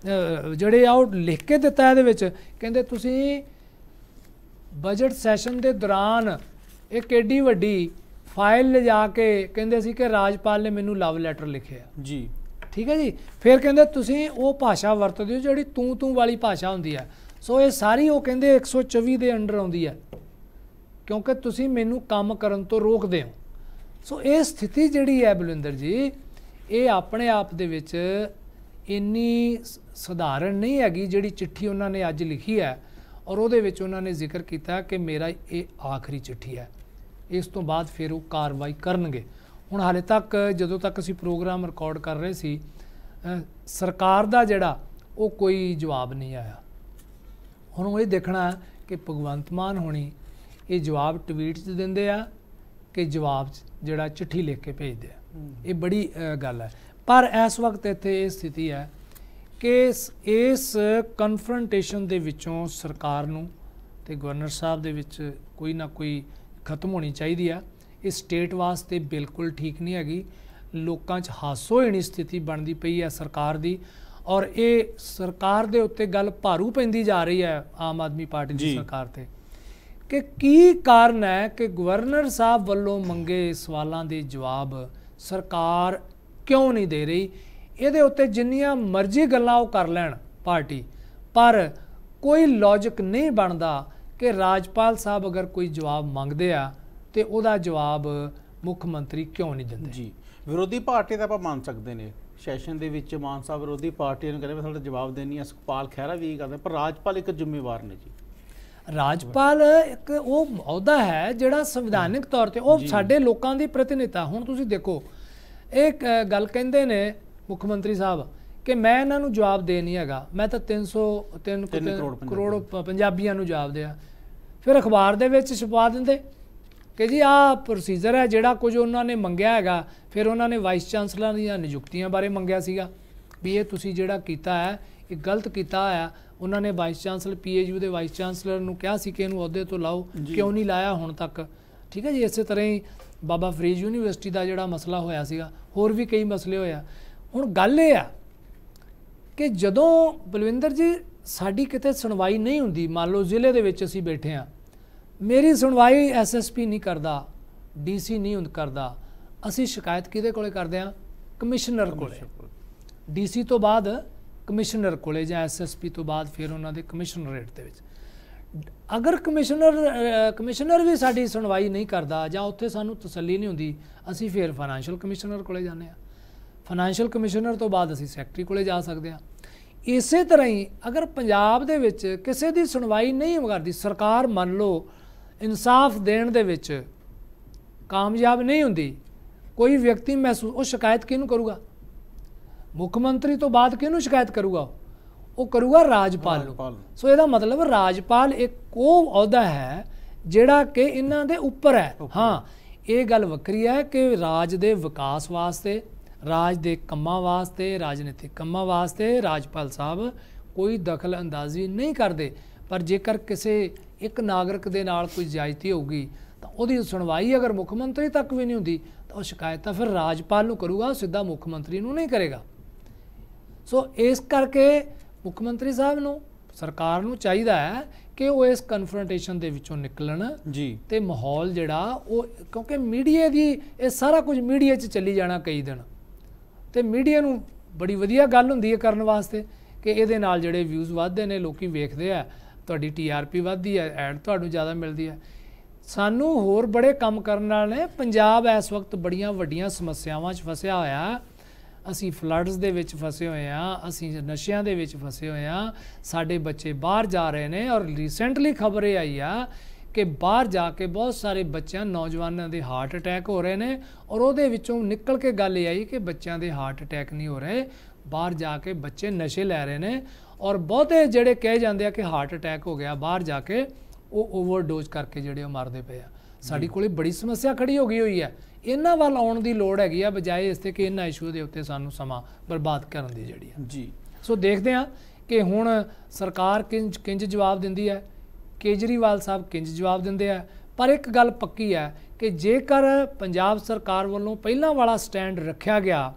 ਜਿਹੜੇ ਆ ਉਹ ਲਿਖ ਕੇ ਦਿੱਤਾ ਇਹਦੇ ਵਿੱਚ ਕਹਿੰਦੇ ਤੁਸੀਂ ਬਜਟ ਸੈਸ਼ਨ ਦੇ ਦੌਰਾਨ ਇਹ ਕਿੱਡੀ ਵੱਡੀ ਫਾਈਲ ਲਿਜਾ ਕੇ ਕਹਿੰਦੇ ਸੀ ਕਿ ਰਾਜਪਾਲ ਨੇ ਮੈਨੂੰ ਲਵ ਲੈਟਰ ਲਿਖਿਆ ਜੀ ਠੀਕ ਹੈ ਜੀ ਫਿਰ ਕਹਿੰਦੇ ਤੁਸੀਂ ਉਹ ਭਾਸ਼ਾ ਵਰਤਦੇ ਹੋ ਜਿਹੜੀ ਤੂੰ ਤੂੰ ਵਾਲੀ ਭਾਸ਼ਾ ਹੁੰਦੀ ਹੈ ਸੋ ਇਹ ਸਾਰੀ ਉਹ ਕਹਿੰਦੇ 124 ਦੇ ਅੰਡਰ ਆਉਂਦੀ ਹੈ ਕਿਉਂਕਿ ਤੁਸੀਂ ਮੈਨੂੰ ਕੰਮ ਕਰਨ ਤੋਂ ਰੋਕਦੇ ਹੋ ਸੋ ਇਹ ਸਥਿਤੀ ਜਿਹੜੀ ਹੈ ਬਲਵਿੰਦਰ ਜੀ ਇਹ ਆਪਣੇ ਆਪ ਦੇ ਵਿੱਚ ਇੰਨੀ ਸਧਾਰਨ ਨਹੀਂ ਹੈਗੀ ਜਿਹੜੀ ਚਿੱਠੀ ਉਹਨਾਂ ਨੇ ਅੱਜ ਲਿਖੀ ਹੈ ਔਰ ਉਹਦੇ ਵਿੱਚ ਉਹਨਾਂ ਨੇ ਜ਼ਿਕਰ ਕੀਤਾ ਕਿ ਮੇਰਾ ਇਹ ਆਖਰੀ ਚਿੱਠੀ ਹੈ ਇਸ ਤੋਂ ਬਾਅਦ ਫਿਰ ਉਹ ਕਾਰਵਾਈ ਕਰਨਗੇ ਹੁਣ ਹਾਲੇ ਤੱਕ ਜਦੋਂ ਤੱਕ ਅਸੀਂ ਪ੍ਰੋਗਰਾਮ ਰਿਕਾਰਡ ਕਰ ਰਹੇ ਸੀ ਸਰਕਾਰ ਦਾ ਜਿਹੜਾ ਉਹ ਕੋਈ ਜਵਾਬ ਨਹੀਂ ਆਇਆ ਹੁਣ ਉਹ ਇਹ ਦੇਖਣਾ ਕਿ ਭਗਵੰਤ ਮਾਨ ਹੋਣੀ ਇਹ ਜਵਾਬ ਟਵੀਟ 'ਚ ਦਿੰਦੇ ਆ ਕਿ ਜਵਾਬ ਜਿਹੜਾ ਚਿੱਠੀ ਲਿਖ ਕੇ ਭੇਜਦੇ ਆ ਇਹ ਬੜੀ ਗੱਲ ਹੈ ਪਰ ਇਸ ਵਕਤ ਇੱਥੇ ਇਹ ਸਥਿਤੀ ਹੈ ਕਿ ਇਸ ਕਨਫਰੰਟੇਸ਼ਨ ਦੇ ਵਿੱਚੋਂ ਸਰਕਾਰ ਨੂੰ ਤੇ ਗਵਰਨਰ ਸਾਹਿਬ ਦੇ ਵਿੱਚ ਕੋਈ ਨਾ ਕੋਈ ਖਤਮ ਹੋਣੀ ਚਾਹੀਦੀ ਆ ਇਹ ਸਟੇਟ ਵਾਸਤੇ ਬਿਲਕੁਲ ਠੀਕ ਨਹੀਂ ਹੈਗੀ ਲੋਕਾਂ 'ਚ ਹਾਸੋਹੀਣੀ ਸਥਿਤੀ ਬਣਦੀ ਪਈ ਹੈ ਸਰਕਾਰ ਦੀ ਔਰ ਇਹ ਸਰਕਾਰ ਦੇ ਉੱਤੇ ਗੱਲ ਭਾਰੂ ਪੈਂਦੀ ਜਾ ਰਹੀ ਹੈ ਆਮ ਆਦਮੀ ਪਾਰਟੀ ਦੀ ਸਰਕਾਰ ਤੇ ਕਿ ਕੀ ਕਾਰਨ ਹੈ ਕਿ ਗਵਰਨਰ ਸਾਹਿਬ ਵੱਲੋਂ ਮੰਗੇ ਸਵਾਲਾਂ ਦੇ ਜਵਾਬ ਸਰਕਾਰ ਕਿਉਂ ਨਹੀਂ ਦੇ ਰਹੀ ਇਹਦੇ ਉੱਤੇ ਜਿੰਨੀਆਂ ਮਰਜ਼ੀ ਗੱਲਾਂ ਉਹ ਕਰ ਲੈਣ ਪਾਰਟੀ ਪਰ ਕੋਈ ਲੌਜੀਕ ਨਹੀਂ ਬਣਦਾ ਕਿ ਰਾਜਪਾਲ ਸਾਹਿਬ ਅਗਰ ਕੋਈ ਜਵਾਬ ਮੰਗਦੇ ਆ ਤੇ ਉਹਦਾ ਜਵਾਬ ਮੁੱਖ ਮੰਤਰੀ ਕਿਉਂ ਨਹੀਂ ਦਿੰਦੇ ਜੀ ਵਿਰੋਧੀ ਪਾਰਟੀ ਤਾਂ ਆਪਾਂ ਮੰਨ ਸਕਦੇ ਨੇ ਸੈਸ਼ਨ ਦੇ ਵਿੱਚ ਮਾਨ ਸਾਹਿਬ ਵਿਰੋਧੀ ਪਾਰਟੀ ਨੂੰ ਕਹਿੰਦੇ ਮੈਂ ਤੁਹਾਡਾ ਜਵਾਬ ਦੇਣੀ ਆ ਸੁਖਪਾਲ ਖਹਿਰਾ ਵੀ ਇਹ ਕਰਦੇ ਪਰ ਰਾਜਪਾਲ ਇੱਕ ਜ਼ਿੰਮੇਵਾਰ ਨੇ ਜੀ ਰਾਜਪਾਲ ਇੱਕ ਉਹ ਅਹੁਦਾ ਹੈ ਜਿਹੜਾ ਸੰਵਿਧਾਨਿਕ ਤੌਰ ਤੇ ਉਹ ਸਾਡੇ ਲੋਕਾਂ ਦੀ ਪ੍ਰਤੀਨਿਧਤਾ ਹੁਣ ਤੁਸੀਂ ਦੇਖੋ ਇਹ ਗੱਲ ਕਹਿੰਦੇ ਨੇ ਮੁੱਖ ਮੰਤਰੀ ਸਾਹਿਬ ਕਿ ਮੈਂ ਇਹਨਾਂ ਨੂੰ ਜਵਾਬ ਦੇ ਨਹੀਂ ਹੈਗਾ ਮੈਂ ਤਾਂ 303 ਕਰੋੜ ਪੰਜਾਬੀਆਂ ਨੂੰ ਜਵਾਬ ਦਿਆ ਫਿਰ ਅਖਬਾਰ ਦੇ ਵਿੱਚ ਛਪਾ ਦਿੰਦੇ ਕਿ ਜੀ ਆ ਪ੍ਰੋਸੀਜਰ ਹੈ ਜਿਹੜਾ ਕੁਝ ਉਹਨਾਂ ਨੇ ਮੰਗਿਆ ਹੈਗਾ ਫਿਰ ਉਹਨਾਂ ਨੇ ਵਾਈਸ ਚਾਂਸਲਰ ਦੀਆਂ ਨਿਯੁਕਤੀਆਂ ਬਾਰੇ ਮੰਗਿਆ ਸੀਗਾ ਵੀ ਇਹ ਤੁਸੀਂ ਜਿਹੜਾ ਕੀਤਾ ਹੈ ਇਹ ਗਲਤ ਕੀਤਾ ਆ ਉਹਨਾਂ ਨੇ ਵਾਈਸ ਚਾਂਸਲਰ ਪੀਏਯੂ ਦੇ ਵਾਈਸ ਚਾਂਸਲਰ ਨੂੰ ਕਿਹਾ ਸੀ ਕਿ ਇਹਨੂੰ ਅਹੁਦੇ ਤੋਂ ਲਾਓ ਕਿਉਂ ਨਹੀਂ ਲਾਇਆ ਹੁਣ ਤੱਕ ਠੀਕ ਹੈ ਜੀ ਇਸੇ ਤਰ੍ਹਾਂ ਹੀ ਬਾਬਾ ਫਰੀਦ ਯੂਨੀਵਰਸਿਟੀ ਦਾ ਜਿਹੜਾ ਮਸਲਾ ਹੋਇਆ ਸੀਗਾ ਹੋਰ ਵੀ ਕਈ ਮਸਲੇ ਹੋਇਆ ਹੁਣ ਗੱਲ ਇਹ ਆ ਕਿ ਜਦੋਂ ਬਲਵਿੰਦਰ ਜੀ ਸਾਡੀ ਕਿਤੇ ਸੁਣਵਾਈ ਨਹੀਂ ਹੁੰਦੀ ਮੰਨ ਲਓ ਜ਼ਿਲ੍ਹੇ ਦੇ ਵਿੱਚ ਅਸੀਂ ਬੈਠੇ ਆ ਮੇਰੀ ਸੁਣਵਾਈ ਐਸਐਸਪੀ ਨਹੀਂ ਕਰਦਾ ਡੀਸੀ ਨਹੀਂ ਹੁੰਦ ਕਰਦਾ ਅਸੀਂ ਸ਼ਿਕਾਇਤ ਕਿਹਦੇ ਕੋਲੇ ਕਰਦੇ ਆ ਕਮਿਸ਼ਨਰ ਕੋਲੇ ਡੀਸੀ ਤੋਂ ਬਾਅਦ ਕਮਿਸ਼ਨਰ ਕੋਲੇ ਜਾਂ ਐਸਐਸਪੀ ਤੋਂ ਬਾਅਦ ਫਿਰ ਉਹਨਾਂ ਦੇ ਕਮਿਸ਼ਨਰੇਟ ਦੇ ਵਿੱਚ ਅਗਰ ਕਮਿਸ਼ਨਰ ਕਮਿਸ਼ਨਰ ਵੀ ਸਾਡੀ ਸੁਣਵਾਈ ਨਹੀਂ ਕਰਦਾ ਜਾਂ ਉੱਥੇ ਸਾਨੂੰ ਤਸੱਲੀ ਨਹੀਂ ਹੁੰਦੀ ਅਸੀਂ ਫਿਰ ਫਾਈਨੈਂਸ਼ੀਅਲ ਕਮਿਸ਼ਨਰ ਕੋਲੇ ਜਾਂਦੇ ਆ ਫਾਈਨੈਂਸ਼ੀਅਲ ਕਮਿਸ਼ਨਰ ਤੋਂ ਬਾਅਦ ਅਸੀਂ ਸੈਕਟਰੀ ਕੋਲੇ ਜਾ ਸਕਦੇ ਆ ਇਸੇ ਤਰ੍ਹਾਂ ਹੀ ਅਗਰ ਪੰਜਾਬ ਦੇ ਵਿੱਚ ਕਿਸੇ ਦੀ ਸੁਣਵਾਈ ਨਹੀਂ ਕਰਦੀ ਸਰਕਾਰ ਮੰਨ ਲਓ ਇਨਸਾਫ ਦੇਣ ਦੇ ਵਿੱਚ ਕਾਮਯਾਬ ਨਹੀਂ ਹੁੰਦੀ ਕੋਈ ਵਿਅਕਤੀ ਮਹਿਸੂਸ ਉਹ ਸ਼ਿਕਾਇਤ ਕਿਹਨੂੰ ਕਰੂਗਾ ਮੁੱਖ ਮੰਤਰੀ ਤੋਂ ਬਾਅਦ ਕਿਹਨੂੰ ਸ਼ਿਕਾਇਤ ਕਰੂਗਾ ਉਹ ਕਰੂਗਾ ਰਾਜਪਾਲ ਨੂੰ ਸੋ ਇਹਦਾ ਮਤਲਬ ਰਾਜਪਾਲ ਇੱਕ ਉਹ ਅਹੁਦਾ ਹੈ ਜਿਹੜਾ ਕਿ ਇਹਨਾਂ ਦੇ ਉੱਪਰ ਹੈ ਹਾਂ ਇਹ ਗੱਲ ਵੱਖਰੀ ਹੈ ਕਿ ਰਾਜ ਦੇ ਵਿਕਾਸ ਵਾਸਤੇ ਰਾਜ ਦੇ ਕੰਮਾਂ ਵਾਸਤੇ ਰਾਜਨੀਤਿਕ ਕੰਮਾਂ ਵਾਸਤੇ ਰਾਜਪਾਲ ਸਾਹਿਬ ਕੋਈ ਦਖਲ ਅੰਦਾਜ਼ੀ ਨਹੀਂ ਕਰਦੇ ਪਰ ਜੇਕਰ ਕਿਸੇ ਇੱਕ ਨਾਗਰਿਕ ਦੇ ਨਾਲ ਕੋਈ ਜਾਇਜ਼ਤੀ ਹੋਊਗੀ ਤਾਂ ਉਹਦੀ ਸੁਣਵਾਈ ਅਗਰ ਮੁੱਖ ਮੰਤਰੀ ਤੱਕ ਵੀ ਨਹੀਂ ਹੁੰਦੀ ਤਾਂ ਉਹ ਸ਼ਿਕਾਇਤ ਤਾਂ ਫਿਰ ਰਾਜਪਾਲ ਨੂੰ ਕਰੂਗਾ ਸਿੱਧਾ ਮੁੱਖ ਮੰਤਰੀ ਨੂੰ ਨਹੀਂ ਕਰੇਗਾ ਸੋ ਇਸ ਕਰਕੇ ਮੁੱਖ ਮੰਤਰੀ ਸਾਹਿਬ ਨੂੰ ਸਰਕਾਰ ਨੂੰ ਚਾਹੀਦਾ ਹੈ ਕਿ ਉਹ ਇਸ ਕਨਫਰੰਟੇਸ਼ਨ ਦੇ ਵਿੱਚੋਂ ਨਿਕਲਣ ਜੀ ਤੇ ਮਾਹੌਲ ਜਿਹੜਾ ਉਹ ਕਿਉਂਕਿ ਮੀਡੀਆ ਦੀ ਇਹ ਸਾਰਾ ਕੁਝ ਮੀਡੀਆ 'ਚ ਚੱਲੀ ਜਾਣਾ ਕਈ ਦਿਨ ਤੇ ਮੀਡੀਆ ਨੂੰ ਬੜੀ ਵਧੀਆ ਗੱਲ ਹੁੰਦੀ ਹੈ ਕਰਨ ਵਾਸਤੇ ਕਿ ਇਹਦੇ ਨਾਲ ਜਿਹੜੇ ਵਿਊਜ਼ ਵਧਦੇ ਨੇ ਲੋਕੀ ਵੇਖਦੇ ਆ ਤੁਹਾਡੀ ਟੀਆਰਪੀ ਵਧਦੀ ਹੈ ਐਡ ਤੁਹਾਨੂੰ ਜ਼ਿਆਦਾ ਮਿਲਦੀ ਹੈ ਸਾਨੂੰ ਹੋਰ ਬੜੇ ਕੰਮ ਕਰਨ ਨਾਲ ਨੇ ਪੰਜਾਬ ਇਸ ਵਕਤ ਬੜੀਆਂ ਵੱਡੀਆਂ ਸਮੱਸਿਆਵਾਂ 'ਚ ਫਸਿਆ ਹੋਇਆ ਹੈ ਅਸੀਂ ਫਲੱਡਸ ਦੇ ਵਿੱਚ ਫਸੇ ਹੋਏ ਆ ਅਸੀਂ ਨਸ਼ਿਆਂ ਦੇ ਵਿੱਚ ਫਸੇ ਹੋਏ ਆ ਸਾਡੇ ਬੱਚੇ ਬਾਹਰ ਜਾ ਰਹੇ ਨੇ ਔਰ ਰੀਸੈਂਟਲੀ ਖਬਰ ਆਈ ਆ ਕਿ ਬਾਹਰ ਜਾ ਕੇ ਬਹੁਤ ਸਾਰੇ ਬੱਚਿਆਂ ਨੌਜਵਾਨਾਂ ਦੇ ਹਾਰਟ ਅਟੈਕ ਹੋ ਰਹੇ ਨੇ ਔਰ ਉਹਦੇ ਵਿੱਚੋਂ ਨਿਕਲ ਕੇ ਗੱਲ ਇਹ ਆਈ ਕਿ ਬੱਚਿਆਂ ਦੇ ਹਾਰਟ ਅਟੈਕ ਨਹੀਂ ਹੋ ਰਹੇ ਬਾਹਰ ਜਾ ਕੇ ਬੱਚੇ ਨਸ਼ੇ ਲੈ ਰਹੇ ਨੇ ਔਰ ਬਹੁਤੇ ਜਿਹੜੇ ਕਹੇ ਜਾਂਦੇ ਆ ਕਿ ਹਾਰਟ ਅਟੈਕ ਹੋ ਗਿਆ ਬਾਹਰ ਜਾ ਕੇ ਉਹ ਓਵਰਡੋਜ਼ ਕਰਕੇ ਜਿਹੜੇ ਉਹ ਮਰਦੇ ਪਏ ਆ ਸਾਡੀ ਕੋਲੇ ਬੜੀ ਸਮੱਸਿਆ ਖੜੀ ਹੋ ਗਈ ਹੋਈ ਹੈ ਇਹਨਾਂ ਵੱਲ ਆਉਣ ਦੀ ਲੋੜ ਹੈਗੀ ਆ ਬਜਾਏ ਇਸ ਤੇ ਕਿ ਇਹਨਾਂ ਇਸ਼ੂ ਦੇ ਉੱਤੇ ਸਾਨੂੰ ਸਮਾਂ ਬਰਬਾਦ ਕਰਨ ਦੀ ਜਿਹੜੀ ਆ ਜੀ ਸੋ ਦੇਖਦੇ ਆ ਕਿ ਹੁਣ ਸਰਕਾਰ ਕਿੰਜ ਕਿੰਜ ਜਵਾਬ ਦਿੰਦੀ ਹੈ ਕੇਜਰੀਵਾਲ ਸਾਹਿਬ ਕਿੰਜ ਜਵਾਬ ਦਿੰਦੇ ਆ ਪਰ ਇੱਕ ਗੱਲ ਪੱਕੀ ਹੈ ਕਿ ਜੇਕਰ ਪੰਜਾਬ ਸਰਕਾਰ ਵੱਲੋਂ ਪਹਿਲਾਂ ਵਾਲਾ ਸਟੈਂਡ ਰੱਖਿਆ ਗਿਆ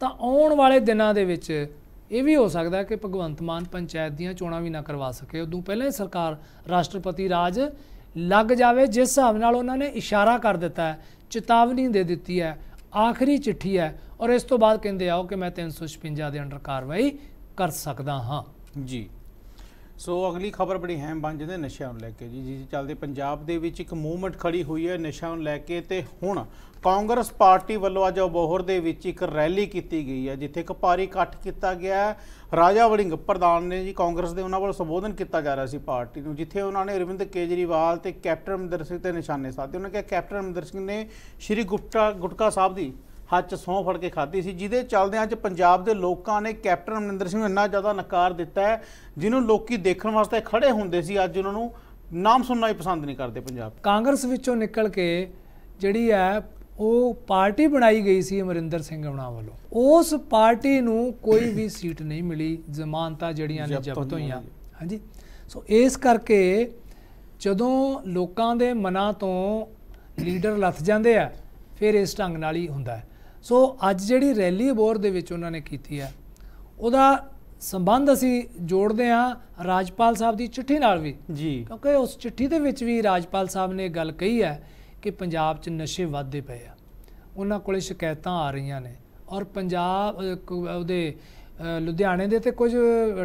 ਤਾਂ ਆਉਣ ਵਾਲੇ ਦਿਨਾਂ ਦੇ ਵਿੱਚ ਇਹ ਵੀ ਹੋ ਸਕਦਾ ਕਿ ਭਗਵੰਤ ਮਾਨ ਪੰਚਾਇਤ ਦੀਆਂ ਚੋਣਾਂ ਵੀ ਨਾ ਕਰਵਾ ਸਕੇ ਉਦੋਂ ਪਹਿਲਾਂ ਹੀ ਸਰਕਾਰ ਰਾਸ਼ਟਰਪਤੀ ਰਾਜ ਲੱਗ ਜਾਵੇ ਜਿਸ ਹਿਸਾਬ ਨਾਲ ਉਹਨਾਂ ਨੇ ਇਸ਼ਾਰਾ ਕਰ ਦਿੱਤਾ ਹੈ ਚੇਤਾਵਨੀ ਦੇ ਦਿੱਤੀ ਹੈ ਆਖਰੀ ਚਿੱਠੀ ਹੈ ਔਰ ਇਸ ਤੋਂ ਬਾਅਦ ਕਹਿੰਦੇ ਆਓ ਕਿ ਮੈਂ 356 ਦੇ ਅੰਡਰ ਕਾਰਵਾਈ ਕਰ ਸਕਦਾ ਹਾਂ ਜੀ ਸੋ ਅਗਲੀ ਖਬਰ ਬੜੀ ਅਹਿਮ ਬਣ ਜਦੇ ਨਸ਼ਿਆਂ ਨੂੰ ਲੈ ਕੇ ਜੀ ਜੀ ਚੱਲਦੇ ਪੰਜਾਬ ਦੇ ਵਿੱਚ ਇੱਕ ਮੂਵਮੈਂਟ ਖੜੀ ਹੋਈ ਹੈ ਨਸ਼ਿਆਂ ਨੂੰ ਲੈ ਕੇ ਤੇ ਹੁਣ ਕਾਂਗਰਸ ਪਾਰਟੀ ਵੱਲੋਂ ਅੱਜ ਅਬੋਹਰ ਦੇ ਵਿੱਚ ਇੱਕ ਰੈਲੀ ਕੀਤੀ ਗਈ ਹੈ ਜਿੱਥੇ ਇੱਕ ਭਾਰੀ ਇਕੱਠ ਕੀਤਾ ਗਿਆ ਰਾਜਾ ਵੜਿੰਗ ਪ੍ਰਧਾਨ ਨੇ ਜੀ ਕਾਂਗਰਸ ਦੇ ਉਹਨਾਂ ਵੱਲੋਂ ਸੰਬੋਧਨ ਕੀਤਾ ਜਾ ਰਿਹਾ ਸੀ ਪਾਰਟੀ ਨੂੰ ਜਿੱਥੇ ਉਹਨਾਂ ਨੇ ਅਰਵਿੰਦ ਕੇਜਰੀਵਾਲ ਤੇ ਕੈਪਟਨ ਅਮਰਿੰਦਰ ਸਿੰਘ ਤੇ ਨਿਸ਼ਾਨੇ ਸਾਧੇ ਉਹਨਾਂ ਕਿਹਾ ਕੈਪਟਨ ਅਮਰਿੰਦਰ ਸਿੰਘ ਨੇ ਸ਼੍ਰੀ ਗੁਪਤਾ ਗੁਟਕਾ ਸਾਹਿਬ ਦੀ ਹੱਥ ਸੌਂ ਫੜ ਕੇ ਖਾਧੀ ਸੀ ਜਿਹਦੇ ਚੱਲਦਿਆਂ ਅੱਜ ਪੰਜਾਬ ਦੇ ਲੋਕਾਂ ਨੇ ਕੈਪਟਨ ਅਮਰਿੰਦਰ ਸਿੰਘ ਨੂੰ ਇੰਨਾ ਜ਼ਿਆਦਾ ਨਕਾਰ ਦਿੱਤਾ ਹੈ ਜਿਹਨੂੰ ਲੋਕੀ ਦੇਖਣ ਵਾਸਤੇ ਖੜੇ ਹੁੰਦੇ ਸੀ ਅੱਜ ਉਹਨਾਂ ਨੂੰ ਨਾਮ ਸੁਣਨਾ ਹੀ ਪਸੰਦ ਨਹੀਂ ਕਰਦੇ ਪੰਜਾਬ ਕਾਂਗਰਸ ਵਿੱਚੋਂ ਨਿਕਲ ਕੇ ਜਿਹੜੀ ਹੈ ਉਹ ਪਾਰਟੀ ਬਣਾਈ ਗਈ ਸੀ ਅਮਰਿੰਦਰ ਸਿੰਘ ਉਹਨਾਂ ਵੱਲੋਂ ਉਸ ਪਾਰਟੀ ਨੂੰ ਕੋਈ ਵੀ ਸੀਟ ਨਹੀਂ ਮਿਲੀ ਜ਼ਮਾਨਤਾਂ ਜਿਹੜੀਆਂ ਨੇ ਜ਼ਬਤ ਹੋਈਆਂ ਹਾਂਜੀ ਸੋ ਇਸ ਕਰਕੇ ਜਦੋਂ ਲੋਕਾਂ ਦੇ ਮਨਾਂ ਤੋਂ ਲੀਡਰ ਲੱਥ ਜਾਂਦੇ ਆ ਫਿਰ ਇਸ ਢੰਗ ਨਾਲ ਹੀ ਹੁੰਦਾ ਹੈ ਸੋ ਅੱਜ ਜਿਹੜੀ ਰੈਲੀ ਬੋਰ ਦੇ ਵਿੱਚ ਉਹਨਾਂ ਨੇ ਕੀਤੀ ਹੈ ਉਹਦਾ ਸੰਬੰਧ ਅਸੀਂ ਜੋੜਦੇ ਹਾਂ ਰਾਜਪਾਲ ਸਾਹਿਬ ਦੀ ਚਿੱਠੀ ਨਾਲ ਵੀ ਜੀ ਕਿਉਂਕਿ ਉਸ ਚਿੱਠੀ ਦੇ ਵਿੱਚ ਵੀ ਰਾਜਪਾਲ ਸਾਹਿਬ ਨੇ ਗੱਲ ਕਹੀ ਹੈ ਕਿ ਪੰਜਾਬ 'ਚ ਨਸ਼ੇ ਵੱਧਦੇ ਪਏ ਆ ਉਹਨਾਂ ਕੋਲੇ ਸ਼ਿਕਾਇਤਾਂ ਆ ਰਹੀਆਂ ਨੇ ਔਰ ਪੰਜਾਬ ਉਹਦੇ ਲੁਧਿਆਣੇ ਦੇ ਤੇ ਕੁਝ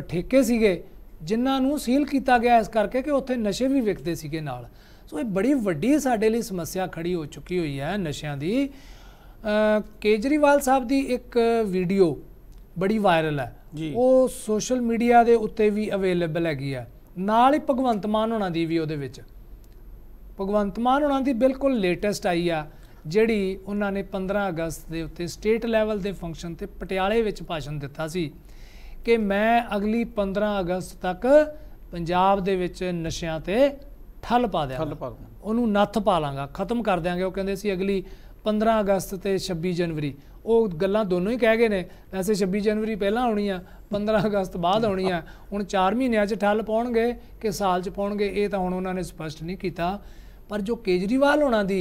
ਠੇਕੇ ਸੀਗੇ ਜਿਨ੍ਹਾਂ ਨੂੰ ਸੀਲ ਕੀਤਾ ਗਿਆ ਇਸ ਕਰਕੇ ਕਿ ਉੱਥੇ ਨਸ਼ੇ ਵੀ ਵਿਕਦੇ ਸੀਗੇ ਨਾਲ ਸੋ ਇਹ ਬੜੀ ਵੱਡੀ ਸਾਡੇ ਲਈ ਸਮੱਸਿਆ ਖੜੀ ਹੋ ਚੁੱਕੀ ਹੋਈ ਹੈ ਨਸ਼ਿਆਂ ਦੀ ਕੇਜਰੀਵਾਲ ਸਾਹਿਬ ਦੀ ਇੱਕ ਵੀਡੀਓ ਬੜੀ ਵਾਇਰਲ ਹੈ ਉਹ ਸੋਸ਼ਲ ਮੀਡੀਆ ਦੇ ਉੱਤੇ ਵੀ ਅਵੇਲੇਬਲ ਹੈਗੀ ਆ ਨਾਲ ਹੀ ਭਗਵੰਤ ਮਾਨ ਹੋਣਾ ਦੀ ਵੀ ਉਹਦੇ ਵਿੱਚ ਭਗਵੰਤ ਮਾਨ ਹੋਣਾ ਦੀ ਬਿਲਕੁਲ ਲੇਟੈਸਟ ਆਈ ਆ ਜਿਹੜੀ ਉਹਨਾਂ ਨੇ 15 ਅਗਸਤ ਦੇ ਉੱਤੇ ਸਟੇਟ ਲੈਵਲ ਦੇ ਫੰਕਸ਼ਨ ਤੇ ਪਟਿਆਲੇ ਵਿੱਚ ਭਾਸ਼ਣ ਦਿੱਤਾ ਸੀ ਕਿ ਮੈਂ ਅਗਲੀ 15 ਅਗਸਤ ਤੱਕ ਪੰਜਾਬ ਦੇ ਵਿੱਚ ਨਸ਼ਿਆਂ ਤੇ ਠੱਲ ਪਾ ਦਿਆਂਗਾ ਉਹਨੂੰ ਨੱਥ ਪਾ ਲਾਂਗਾ ਖਤਮ ਕਰ ਦਿਆਂਗੇ ਉਹ ਕਹਿੰਦੇ ਸੀ ਅਗਲੀ 15 ਅਗਸਤ ਤੇ 26 ਜਨਵਰੀ ਉਹ ਗੱਲਾਂ ਦੋਨੋਂ ਹੀ ਕਹਿ ਗਏ ਨੇ ਵੈਸੇ 26 ਜਨਵਰੀ ਪਹਿਲਾਂ ਆਉਣੀ ਆ 15 ਅਗਸਤ ਬਾਅਦ ਆਉਣੀ ਆ ਹੁਣ 4 ਮਹੀਨਿਆਂ 'ਚ ਠੱਲ ਪਾਉਣਗੇ ਕਿ ਸਾਲ 'ਚ ਪਾਉਣਗੇ ਇਹ ਤਾਂ ਹੁਣ ਉਹਨਾਂ ਨੇ ਸਪਸ਼ਟ ਨਹੀਂ ਕੀਤਾ ਪਰ ਜੋ ਕੇਜਰੀਵਾਲ ਉਹਨਾਂ ਦੀ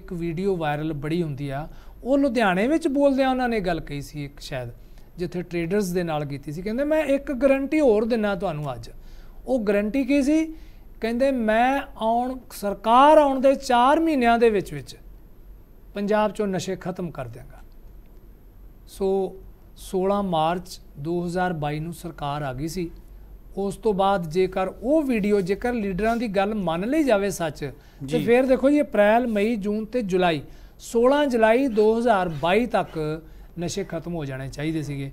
ਇੱਕ ਵੀਡੀਓ ਵਾਇਰਲ ਬੜੀ ਹੁੰਦੀ ਆ ਉਹ ਲੁਧਿਆਣੇ ਵਿੱਚ ਬੋਲਦਿਆਂ ਉਹਨਾਂ ਨੇ ਗੱਲ ਕਹੀ ਸੀ ਇੱਕ ਸ਼ਾਇਦ ਜਿੱਥੇ ਟ੍ਰੇਡਰਸ ਦੇ ਨਾਲ ਕੀਤੀ ਸੀ ਕਹਿੰਦੇ ਮੈਂ ਇੱਕ ਗਾਰੰਟੀ ਹੋਰ ਦਿੰਨਾ ਤੁਹਾਨੂੰ ਅੱਜ ਉਹ ਗਾਰੰਟੀ ਕੀ ਸੀ ਕਹਿੰਦੇ ਮੈਂ ਆਉਣ ਸਰਕਾਰ ਆਉਣ ਦੇ 4 ਮਹੀਨਿਆਂ ਦੇ ਵਿੱਚ ਵਿੱਚ ਪੰਜਾਬ 'ਚੋਂ ਨਸ਼ੇ ਖਤਮ ਕਰ ਦੇਗਾ ਸੋ 16 ਮਾਰਚ 2022 ਨੂੰ ਸਰਕਾਰ ਆ ਗਈ ਸੀ ਉਸ ਤੋਂ ਬਾਅਦ ਜੇਕਰ ਉਹ ਵੀਡੀਓ ਜੇਕਰ ਲੀਡਰਾਂ ਦੀ ਗੱਲ ਮੰਨ ਲਈ ਜਾਵੇ ਸੱਚ ਤੇ ਫਿਰ ਦੇਖੋ ਜੀ ਅਪ੍ਰੈਲ ਮਈ ਜੂਨ ਤੇ ਜੁਲਾਈ 16 ਜੁਲਾਈ 2022 ਤੱਕ ਨਸ਼ੇ ਖਤਮ ਹੋ ਜਾਣੇ ਚਾਹੀਦੇ ਸੀਗੇ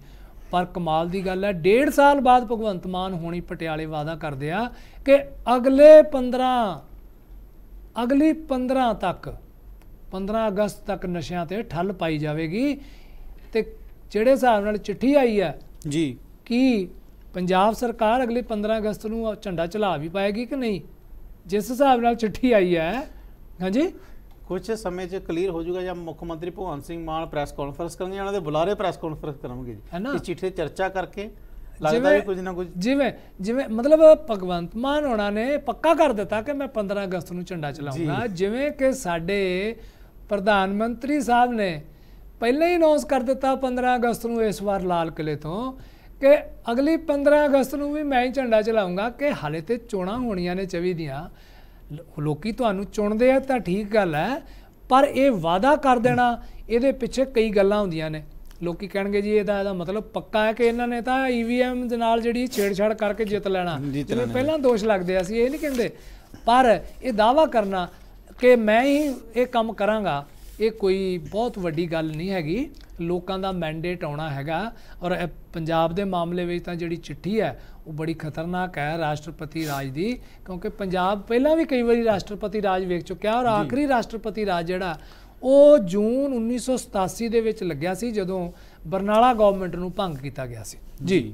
ਪਰ ਕਮਾਲ ਦੀ ਗੱਲ ਹੈ ਡੇਢ ਸਾਲ ਬਾਅਦ ਭਗਵੰਤ ਮਾਨ ਹੋਣੀ ਪਟਿਆਲੇ ਵਾਦਾ ਕਰਦੇ ਆ ਕਿ ਅਗਲੇ 15 ਅਗਲੀ 15 ਤੱਕ 15 ਅਗਸਤ ਤੱਕ ਨਸ਼ਿਆਂ ਤੇ ਠੱਲ ਪਾਈ ਜਾਵੇਗੀ ਤੇ ਜਿਹੜੇ ਹਿਸਾਬ ਨਾਲ ਚਿੱਠੀ ਆਈ ਹੈ ਜੀ ਕੀ ਪੰਜਾਬ ਸਰਕਾਰ ਅਗਲੇ 15 ਅਗਸਤ ਨੂੰ ਝੰਡਾ ਚਲਾ ਵੀ ਪਾਏਗੀ ਕਿ ਨਹੀਂ ਜਿਸ ਹਿਸਾਬ ਨਾਲ ਚਿੱਠੀ ਆਈ ਹੈ ਹਾਂਜੀ ਕੁਝ ਸਮੇਂ 'ਚ ਕਲੀਅਰ ਹੋ ਜਾਊਗਾ ਜਾਂ ਮੁੱਖ ਮੰਤਰੀ ਭਗਵੰਤ ਸਿੰਘ ਮਾਨ ਪ੍ਰੈਸ ਕਾਨਫਰੰਸ ਕਰਨਗੇ ਉਹਨਾਂ ਦੇ ਬੁਲਾਰੇ ਪ੍ਰੈਸ ਕਾਨਫਰੰਸ ਕਰਨਗੇ ਜੀ ਇਸ ਚਿੱਠੀ ਤੇ ਚਰਚਾ ਕਰਕੇ ਲੱਗਦਾ ਵੀ ਕੁਝ ਨਾ ਕੁਝ ਜਿਵੇਂ ਜਿਵੇਂ ਮਤਲਬ ਭਗਵੰਤ ਮਾਨ ਹੋਣਾ ਨੇ ਪੱਕਾ ਕਰ ਦਿੱਤਾ ਕਿ ਮੈਂ 15 ਅਗਸਤ ਨੂੰ ਝੰਡਾ ਚਲਾਉਂਗਾ ਜਿਵੇਂ ਕਿ ਸਾਡੇ ਪ੍ਰਧਾਨ ਮੰਤਰੀ ਸਾਹਿਬ ਨੇ ਪਹਿਲਾਂ ਹੀ ਅਨਾਉਂਸ ਕਰ ਦਿੱਤਾ 15 ਅਗਸਤ ਨੂੰ ਇਸ ਵਾਰ ਲਾਲ ਕਿਲੇ ਤੋਂ ਕਿ ਅਗਲੀ 15 ਅਗਸਤ ਨੂੰ ਵੀ ਮੈਂ ਹੀ ਝੰਡਾ ਚਲਾਉਂਗਾ ਕਿ ਹਾਲੇ ਤੇ ਚੋਣਾਂ ਹੋਣੀਆਂ ਨੇ 24 ਦੀਆਂ ਲੋਕੀ ਤੁਹਾਨੂੰ ਚੁਣਦੇ ਆ ਤਾਂ ਠੀਕ ਗੱਲ ਹੈ ਪਰ ਇਹ ਵਾਅਦਾ ਕਰ ਦੇਣਾ ਇਹਦੇ ਪਿੱਛੇ ਕਈ ਗੱਲਾਂ ਹੁੰਦੀਆਂ ਨੇ ਲੋਕੀ ਕਹਿਣਗੇ ਜੀ ਇਹਦਾ ਇਹਦਾ ਮਤਲਬ ਪੱਕਾ ਹੈ ਕਿ ਇਹਨਾਂ ਨੇ ਤਾਂ ਈਵੀਐਮ e ਦੇ ਨਾਲ ਜਿਹੜੀ ਛੇੜਛਾੜ ਕਰਕੇ ਜਿੱਤ ਲੈਣਾ ਜਿਵੇਂ ਪਹਿਲਾਂ ਦੋਸ਼ ਲੱਗਦੇ ਆ ਸੀ ਇਹ ਨਹੀਂ ਕਹਿੰਦੇ ਪਰ ਇਹ ਦਾਵਾ ਕਰਨਾ ਕਿ ਮੈਂ ਹੀ ਇਹ ਕੰਮ ਕਰਾਂਗਾ ਇਹ ਕੋਈ ਬਹੁਤ ਵੱਡੀ ਗੱਲ ਨਹੀਂ ਹੈਗੀ ਲੋਕਾਂ ਦਾ ਮੈਂਡੇਟ ਆਉਣਾ ਹੈਗਾ ਔਰ ਪੰਜਾਬ ਦੇ ਮਾਮਲੇ ਵਿੱਚ ਤਾਂ ਜਿਹੜੀ ਚਿੱਠੀ ਹੈ ਉਹ ਬੜੀ ਖਤਰਨਾਕ ਹੈ ਰਾਸ਼ਟਰਪਤੀ ਰਾਜ ਦੀ ਕਿਉਂਕਿ ਪੰਜਾਬ ਪਹਿਲਾਂ ਵੀ ਕਈ ਵਾਰੀ ਰਾਸ਼ਟਰਪਤੀ ਰਾਜ ਵੇਖ ਚੁੱਕਿਆ ਔਰ ਆਖਰੀ ਰਾਸ਼ਟਰਪਤੀ ਰਾਜ ਜਿਹੜਾ ਉਹ ਜੂਨ 1987 ਦੇ ਵਿੱਚ ਲੱਗਿਆ ਸੀ ਜਦੋਂ ਬਰਨਾਲਾ ਗਵਰਨਮੈਂਟ ਨੂੰ ਭੰਗ ਕੀਤਾ ਗਿਆ ਸੀ ਜੀ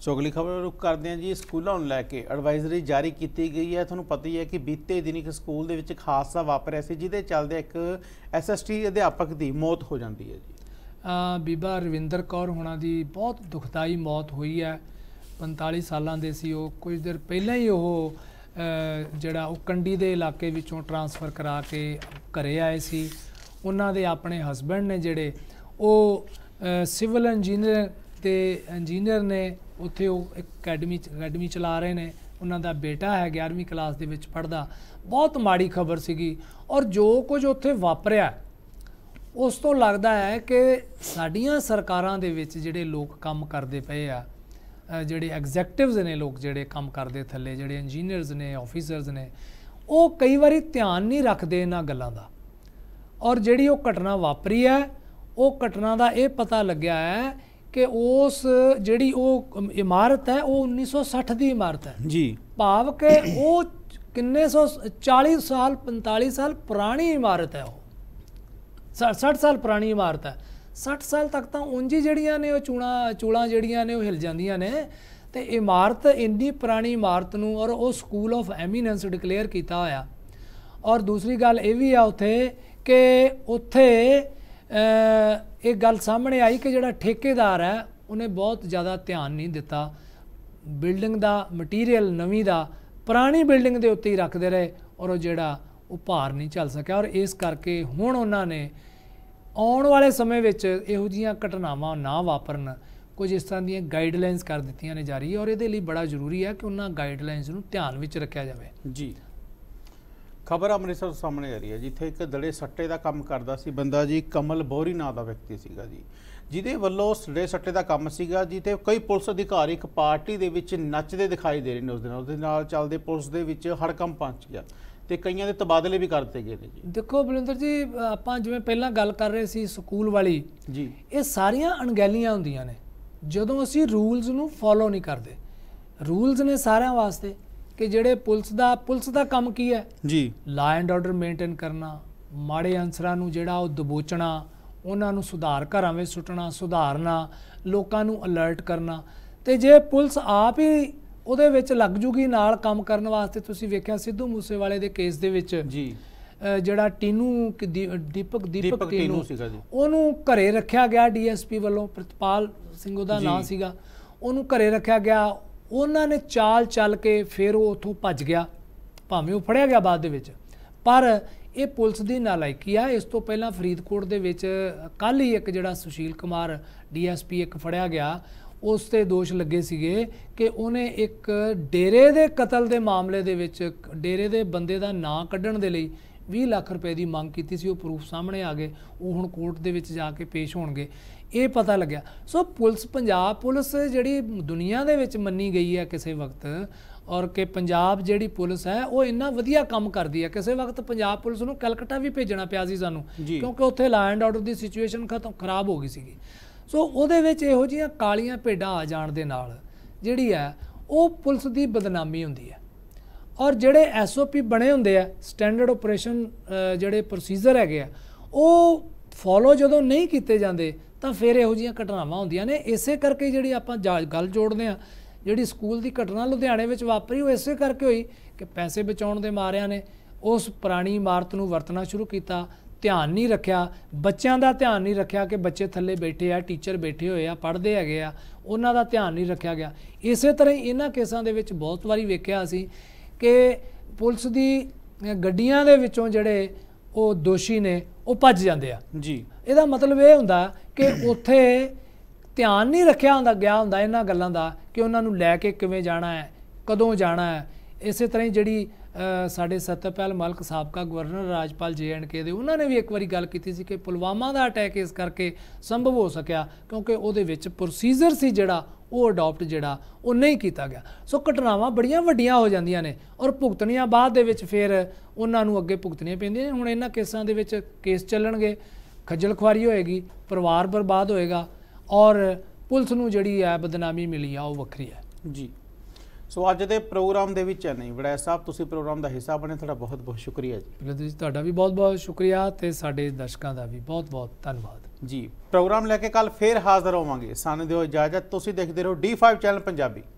ਸੋ ਅਗਲੀ ਖਬਰ ਰੁਕ ਕਰਦੇ ਹਾਂ ਜੀ ਸਕੂਲਾਂ ਨੂੰ ਲੈ ਕੇ ਐਡਵਾਈਜ਼ਰੀ ਜਾਰੀ ਕੀਤੀ ਗਈ ਹੈ ਤੁਹਾਨੂੰ ਪਤਾ ਹੀ ਹੈ ਕਿ ਬੀਤੇ ਦਿਨ ਇੱਕ ਸਕੂਲ ਦੇ ਵਿੱਚ ਖਾਸਾ ਵਾਪਰਿਆ ਸੀ ਜਿਹਦੇ ਚੱਲਦੇ ਇੱਕ ਐਸਐਸਟੀ ਅਧਿਆਪਕ ਦੀ ਮੌਤ ਹੋ ਜਾਂਦੀ ਹੈ ਜੀ ਬੀਬਾ ਰਵਿੰਦਰ ਕੌਰ ਹੋਣਾ ਦੀ ਬਹੁਤ ਦੁਖਦਾਈ ਮੌਤ ਹੋਈ ਹੈ 45 ਸਾਲਾਂ ਦੇ ਸੀ ਉਹ ਕੁਝ ਦਿਨ ਪਹਿਲਾਂ ਹੀ ਉਹ ਜਿਹੜਾ ਉਹ ਕੰਡੀ ਦੇ ਇਲਾਕੇ ਵਿੱਚੋਂ ਟਰਾਂਸਫਰ ਕਰਾ ਕੇ ਘਰੇ ਆਏ ਸੀ ਉਹਨਾਂ ਦੇ ਆਪਣੇ ਹਸਬੰਡ ਨੇ ਜਿਹੜੇ ਉਹ ਸਿਵਲ ਇੰਜੀਨੀਅਰ ਤੇ ਇੰਜੀਨੀਅਰ ਨੇ ਉੱਥੇ ਉਹ ਅਕੈਡਮੀ ਅਕੈਡਮੀ ਚਲਾ ਰਹੇ ਨੇ ਉਹਨਾਂ ਦਾ ਬੇਟਾ ਹੈ 11ਵੀਂ ਕਲਾਸ ਦੇ ਵਿੱਚ ਪੜਦਾ ਬਹੁਤ ਮਾੜੀ ਖਬਰ ਸੀਗੀ ਔਰ ਜੋ ਕੁਝ ਉੱਥੇ ਵਾਪਰਿਆ ਉਸ ਤੋਂ ਲੱਗਦਾ ਹੈ ਕਿ ਸਾਡੀਆਂ ਸਰਕਾਰਾਂ ਦੇ ਵਿੱਚ ਜਿਹੜੇ ਲੋਕ ਕੰਮ ਕਰਦੇ ਪਏ ਆ ਜਿਹੜੇ ਐਗਜ਼ੈਕਟਿਵਸ ਨੇ ਲੋਕ ਜਿਹੜੇ ਕੰਮ ਕਰਦੇ ਥੱਲੇ ਜਿਹੜੇ ਇੰਜੀਨੀਅਰਸ ਨੇ ਆਫੀਸਰਸ ਨੇ ਉਹ ਕਈ ਵਾਰੀ ਧਿਆਨ ਨਹੀਂ ਰੱਖਦੇ ਇਹਨਾਂ ਗੱਲਾਂ ਦਾ ਔਰ ਜਿਹੜੀ ਉਹ ਘਟਨਾ ਵਾਪਰੀ ਹੈ ਉਹ ਘਟਨਾ ਦਾ ਇਹ ਪਤਾ ਲੱਗਿਆ ਹੈ ਕਿ ਉਸ ਜਿਹੜੀ ਉਹ ਇਮਾਰਤ ਹੈ ਉਹ 1960 ਦੀ ਇਮਾਰਤ ਹੈ ਜੀ ਭਾਵ ਕਿ ਉਹ ਕਿੰਨੇ ਸੌ 40 ਸਾਲ 45 ਸਾਲ ਪੁਰਾਣੀ ਇਮਾਰਤ ਹੈ ਉਹ 60 ਸਾਲ ਪੁਰਾਣੀ ਇਮਾਰਤ ਹੈ 60 ਸਾਲ ਤੱਕ ਤਾਂ ਉਂਝ ਜਿਹੜੀਆਂ ਨੇ ਉਹ ਚੂਣਾ ਚੂਲਾ ਜਿਹੜੀਆਂ ਨੇ ਉਹ ਹਿਲ ਜਾਂਦੀਆਂ ਨੇ ਤੇ ਇਮਾਰਤ ਇੰਨੀ ਪੁਰਾਣੀ ਇਮਾਰਤ ਨੂੰ ਔਰ ਉਹ ਸਕੂਲ ਆਫ ਐਮੀਨੈਂਸ ਡਿਕਲੇਅਰ ਕੀਤਾ ਹੋਇਆ ਔਰ ਦੂਸਰੀ ਗੱਲ ਇਹ ਵੀ ਆ ਉੱਥੇ ਕਿ ਉੱਥੇ ਇਹ ਗੱਲ ਸਾਹਮਣੇ ਆਈ ਕਿ ਜਿਹੜਾ ਠੇਕੇਦਾਰ ਹੈ ਉਹਨੇ ਬਹੁਤ ਜ਼ਿਆਦਾ ਧਿਆਨ ਨਹੀਂ ਦਿੱਤਾ ਬਿਲਡਿੰਗ ਦਾ ਮਟੀਰੀਅਲ ਨਵੀਂ ਦਾ ਪੁਰਾਣੀ ਬਿਲਡਿੰਗ ਦੇ ਉੱਤੇ ਹੀ ਰੱਖਦੇ ਰਹੇ ਔਰ ਉਹ ਜਿਹੜਾ ਉਹ ਭਾਰ ਨਹੀਂ ਚੱਲ ਸਕਿਆ ਔਰ ਇਸ ਕਰਕੇ ਹੁਣ ਉਹਨਾਂ ਨੇ ਆਉਣ ਵਾਲੇ ਸਮੇਂ ਵਿੱਚ ਇਹੋ ਜੀਆਂ ਘਟਨਾਵਾਂ ਨਾ ਵਾਪਰਨ ਕੁਝ ਇਸ ਤਰ੍ਹਾਂ ਦੀਆਂ ਗਾਈਡਲਾਈਨਸ ਕਰ ਦਿੱਤੀਆਂ ਨੇ ਜਾਰੀ ਔਰ ਇਹਦੇ ਲਈ ਬੜਾ ਜ਼ਰੂਰੀ ਹੈ ਕਿ ਉਹਨਾਂ ਗਾਈਡਲਾਈਨਸ ਨੂੰ ਧਿਆਨ ਵਿੱਚ ਰੱਖਿਆ ਜਾਵੇ ਜੀ ਖਬਰ ਅੰਮ੍ਰਿਤਸਰ ਸਾਹਮਣੇ ਆ ਰਹੀ ਹੈ ਜਿੱਥੇ ਇੱਕ ਦੜੇ ਸੱਟੇ ਦਾ ਕੰਮ ਕਰਦਾ ਸੀ ਬੰਦਾ ਜੀ ਕਮਲ ਬੋਰੀ ਨਾਂ ਦਾ ਵਿਅਕਤੀ ਸੀਗਾ ਜੀ ਜਿਹਦੇ ਵੱਲੋਂ ਸੜੇ ਸੱਟੇ ਦਾ ਕੰਮ ਸੀਗਾ ਜਿੱਥੇ ਕਈ ਪੁਲਿਸ ਅਧਿਕਾਰੀ ਇੱਕ ਪਾਰਟੀ ਦੇ ਵਿੱਚ ਨੱਚਦੇ ਦਿਖਾਈ ਦੇ ਰਹੇ ਨੇ ਉਸ ਦਿਨ ਉਹਦੇ ਨਾਲ ਚੱਲਦੇ ਪੁਲਿਸ ਦੇ ਵਿੱਚ ਹੜਕੰਪ ਪਹੁੰਚ ਗਿਆ ਤੇ ਕਈਆਂ ਦੇ ਤਬਾਦਲੇ ਵੀ ਕਰਤੇ ਗਏ ਨੇ ਜੀ ਦੇਖੋ ਬਲਿੰਦਰ ਜੀ ਆਪਾਂ ਜਿਵੇਂ ਪਹਿਲਾਂ ਗੱਲ ਕਰ ਰਹੇ ਸੀ ਸਕੂਲ ਵਾਲੀ ਜੀ ਇਹ ਸਾਰੀਆਂ ਅਣਗਹਿਲੀਆਂ ਹੁੰਦੀਆਂ ਨੇ ਜਦੋਂ ਅਸੀਂ ਰੂਲਸ ਨੂੰ ਫੋਲੋ ਨਹੀਂ ਕਰਦੇ ਰੂਲਸ ਨੇ ਸਾਰਿਆਂ ਵਾਸਤੇ ਕਿ ਜਿਹੜੇ ਪੁਲਿਸ ਦਾ ਪੁਲਿਸ ਦਾ ਕੰਮ ਕੀ ਹੈ ਜੀ ਲਾ ਐਂਡ ਆਰਡਰ ਮੇਨਟੇਨ ਕਰਨਾ ਮਾੜੇ ਅੰਸਰਾਂ ਨੂੰ ਜਿਹੜਾ ਉਹ ਦਬੋਚਣਾ ਉਹਨਾਂ ਨੂੰ ਸੁਧਾਰ ਘਰਾਂ ਵਿੱਚ ਸੁੱਟਣਾ ਸੁਧਾਰਨਾ ਲੋਕਾਂ ਨੂੰ ਅਲਰਟ ਕਰਨਾ ਤੇ ਜੇ ਪੁਲਿਸ ਆਪ ਹੀ ਉਹਦੇ ਵਿੱਚ ਲੱਗ ਜੂਗੀ ਨਾਲ ਕੰਮ ਕਰਨ ਵਾਸਤੇ ਤੁਸੀਂ ਵੇਖਿਆ ਸਿੱਧੂ ਮੂਸੇਵਾਲੇ ਦੇ ਕੇਸ ਦੇ ਵਿੱਚ ਜੀ ਜਿਹੜਾ ਟੀਨੂ ਦੀਪਕ ਦੀਪਕ ਟੀਨੂ ਸੀਗਾ ਜੀ ਉਹਨੂੰ ਘਰੇ ਰੱਖਿਆ ਗਿਆ ਡੀਐਸਪੀ ਵੱਲੋਂ ਪ੍ਰਤਪਾਲ ਸਿੰਘ ਉਹਦਾ ਨਾਮ ਸੀਗਾ ਉਹਨੂੰ ਘਰੇ ਰੱਖਿਆ ਗਿਆ ਉਹਨਾਂ ਨੇ ਚਾਲ ਚੱਲ ਕੇ ਫਿਰ ਉਹ ਉਥੋਂ ਭੱਜ ਗਿਆ ਭਾਵੇਂ ਉਹ ਫੜਿਆ ਗਿਆ ਬਾਅਦ ਦੇ ਵਿੱਚ ਪਰ ਇਹ ਪੁਲਿਸ ਦੀ ਨਾਲਾਇਕੀ ਆ ਇਸ ਤੋਂ ਪਹਿਲਾਂ ਫਰੀਦਕੋਟ ਦੇ ਵਿੱਚ ਕੱਲ ਹੀ ਇੱਕ ਜਿਹੜਾ ਸੁਸ਼ੀਲ ਕੁਮਾਰ ਡੀਐਸਪੀ ਇੱਕ ਫੜਿਆ ਗਿਆ ਉਸ ਤੇ ਦੋਸ਼ ਲੱਗੇ ਸੀਗੇ ਕਿ ਉਹਨੇ ਇੱਕ ਡੇਰੇ ਦੇ ਕਤਲ ਦੇ ਮਾਮਲੇ ਦੇ ਵਿੱਚ ਡੇਰੇ ਦੇ ਬੰਦੇ ਦਾ ਨਾਂ ਕੱਢਣ ਦੇ ਲਈ 20 ਲੱਖ ਰੁਪਏ ਦੀ ਮੰਗ ਕੀਤੀ ਸੀ ਉਹ ਪ੍ਰੂਫ ਸਾਹਮਣੇ ਆ ਗਏ ਉਹ ਹੁਣ ਕੋਰਟ ਦੇ ਵਿੱਚ ਜਾ ਕੇ ਪੇਸ਼ ਹੋਣਗੇ ਇਹ ਪਤਾ ਲੱਗਿਆ ਸੋ ਪੁਲਿਸ ਪੰਜਾਬ ਪੁਲਿਸ ਜਿਹੜੀ ਦੁਨੀਆ ਦੇ ਵਿੱਚ ਮੰਨੀ ਗਈ ਹੈ ਕਿਸੇ ਵਕਤ ਔਰ ਕਿ ਪੰਜਾਬ ਜਿਹੜੀ ਪੁਲਿਸ ਹੈ ਉਹ ਇੰਨਾ ਵਧੀਆ ਕੰਮ ਕਰਦੀ ਹੈ ਕਿਸੇ ਵਕਤ ਪੰਜਾਬ ਪੁਲਿਸ ਨੂੰ ਕਲਕੱਤਾ ਵੀ ਭੇਜਣਾ ਪਿਆ ਸੀ ਸਾਨੂੰ ਕਿਉਂਕਿ ਉੱਥੇ law and order the situation ਖਤਮ ਖਰਾਬ ਹੋ ਗਈ ਸੀਗੀ ਸੋ ਉਹਦੇ ਵਿੱਚ ਇਹੋ ਜੀਆਂ ਕਾਲੀਆਂ ਭੇਡਾਂ ਆ ਜਾਣ ਦੇ ਨਾਲ ਜਿਹੜੀ ਹੈ ਉਹ ਪੁਲਿਸ ਦੀ ਬਦਨਾਮੀ ਹੁੰਦੀ ਹੈ ਔਰ ਜਿਹੜੇ ਐਸਓਪੀ ਬਣੇ ਹੁੰਦੇ ਆ ਸਟੈਂਡਰਡ ਆਪਰੇਸ਼ਨ ਜਿਹੜੇ ਪ੍ਰੋਸੀਜਰ ਹੈਗੇ ਆ ਉਹ ਫੋਲੋ ਜਦੋਂ ਨਹੀਂ ਕੀਤੇ ਜਾਂਦੇ ਤਾਂ ਫਿਰ ਇਹੋ ਜੀਆਂ ਘਟਨਾਵਾਂ ਹੁੰਦੀਆਂ ਨੇ ਇਸੇ ਕਰਕੇ ਜਿਹੜੀ ਆਪਾਂ ਗੱਲ ਜੋੜਦੇ ਆ ਜਿਹੜੀ ਸਕੂਲ ਦੀ ਘਟਨਾ ਲੁਧਿਆਣੇ ਵਿੱਚ ਵਾਪਰੀ ਉਹ ਇਸੇ ਕਰਕੇ ਹੋਈ ਕਿ ਪੈਸੇ ਬਚਾਉਣ ਦੇ ਮਾਰਿਆਂ ਨੇ ਉਸ ਪੁਰਾਣੀ ਇਮਾਰਤ ਨੂੰ ਵਰਤਣਾ ਸ਼ੁਰੂ ਕੀਤਾ ਧਿਆਨ ਨਹੀਂ ਰੱਖਿਆ ਬੱਚਿਆਂ ਦਾ ਧਿਆਨ ਨਹੀਂ ਰੱਖਿਆ ਕਿ ਬੱਚੇ ਥੱਲੇ ਬੈਠੇ ਆ ਟੀਚਰ ਬੈਠੇ ਹੋਏ ਆ ਪੜ੍ਹਦੇ ਹੈਗੇ ਆ ਉਹਨਾਂ ਦਾ ਧਿਆਨ ਨਹੀਂ ਰੱਖਿਆ ਗਿਆ ਇਸੇ ਤਰ੍ਹਾਂ ਹੀ ਇਹਨਾਂ ਕੇਸਾਂ ਦੇ ਵਿੱਚ ਬਹੁਤ ਵਾਰੀ ਵੇਖਿਆ ਅਸੀਂ ਕਿ ਪੁਲਿਸ ਦੀ ਗੱਡੀਆਂ ਦੇ ਵਿੱਚੋਂ ਜਿਹੜੇ ਉਹ ਦੋਸ਼ੀ ਨੇ ਉਹ ਭੱਜ ਜਾਂਦੇ ਆ ਜੀ ਇਹਦਾ ਮਤਲਬ ਇਹ ਹੁੰਦਾ ਕਿ ਉੱਥੇ ਧਿਆਨ ਨਹੀਂ ਰੱਖਿਆ ਹੁੰਦਾ ਗਿਆ ਹੁੰਦਾ ਇਹਨਾਂ ਗੱਲਾਂ ਦਾ ਕਿ ਉਹਨਾਂ ਨੂੰ ਲੈ ਕੇ ਕਿਵੇਂ ਜਾਣਾ ਹੈ ਕਦੋਂ ਜਾਣਾ ਹੈ ਇਸੇ ਤਰ੍ਹਾਂ ਹੀ ਜਿਹੜੀ ਸਾਡੇ ਸਤਪਾਲ ਮਲਕ ਸਾਬਕਾ ਗਵਰਨਰ ਰਾਜਪਾਲ ਕੇ ਦੇ ਉਹਨਾਂ ਨੇ ਵੀ ਇੱਕ ਵਾਰੀ ਗੱਲ ਕੀਤੀ ਸੀ ਕਿ ਪੁਲਵਾਮਾ ਦਾ ਅਟੈਕ ਇਸ ਕਰਕੇ ਸੰਭਵ ਹੋ ਸਕਿਆ ਕਿਉਂਕਿ ਉਹਦੇ ਵਿੱਚ ਪ੍ਰੋਸੀਜਰ ਸੀ ਜਿਹੜਾ ਉਹ ਅਡਾਪਟ ਜਿਹੜਾ ਉਹ ਨਹੀਂ ਕੀਤਾ ਗਿਆ ਸੋ ਘਟਨਾਵਾਂ ਬੜੀਆਂ ਵੱਡੀਆਂ ਹੋ ਜਾਂਦੀਆਂ ਨੇ ਔਰ ਭੁਗਤਣੀਆਂ ਬਾਅਦ ਦੇ ਵਿੱਚ ਫਿਰ ਉਹਨਾਂ ਨੂੰ ਅੱਗੇ ਭੁਗਤਣੀਆਂ ਪੈਂਦੀਆਂ ਹੁਣ ਇਹਨਾਂ ਕੇਸਾਂ ਦੇ ਵਿੱਚ ਕੇਸ ਚੱਲਣਗੇ ਖੱਜਲ ਖੁਆਰੀ ਹੋਏਗੀ ਪਰਿਵਾਰ ਬਰਬਾਦ ਹੋਏਗਾ ਔਰ ਪੁਲਿਸ ਨੂੰ ਜਿਹੜੀ ਹੈ ਬਦਨਾਮੀ ਮਿਲੀ ਆ ਉਹ ਵੱਖਰੀ ਹੈ ਜੀ ਸੋ ਅੱਜ ਦੇ ਪ੍ਰੋਗਰਾਮ ਦੇ ਵਿੱਚ ਨਹੀਂ ਵੜੈ ਸਾਹਿਬ ਤੁਸੀਂ ਪ੍ਰੋਗਰਾਮ ਦਾ ਹਿੱਸਾ ਬਣੇ ਤੁਹਾਡਾ ਬਹੁਤ ਬਹੁਤ ਸ਼ੁਕਰੀਆ ਜੀ ਜੀ ਤੁਹਾਡਾ ਵੀ ਬਹੁਤ ਬਹੁਤ ਸ਼ੁਕਰੀਆ ਤੇ ਸਾਡੇ ਦਰਸ਼ਕਾਂ ਦਾ ਵੀ ਬਹੁਤ ਬਹੁਤ ਧੰਨਵਾਦ ਜੀ ਪ੍ਰੋਗਰਾਮ ਲੈ ਕੇ ਕੱਲ ਫੇਰ ਹਾਜ਼ਰ ਹੋਵਾਂਗੇ ਸਾਨੂੰ ਦਿਓ ਇਜਾਜ਼ਤ ਤੁਸੀਂ ਦੇਖਦੇ ਰਹੋ D5 ਚੈਨਲ ਪੰਜਾਬੀ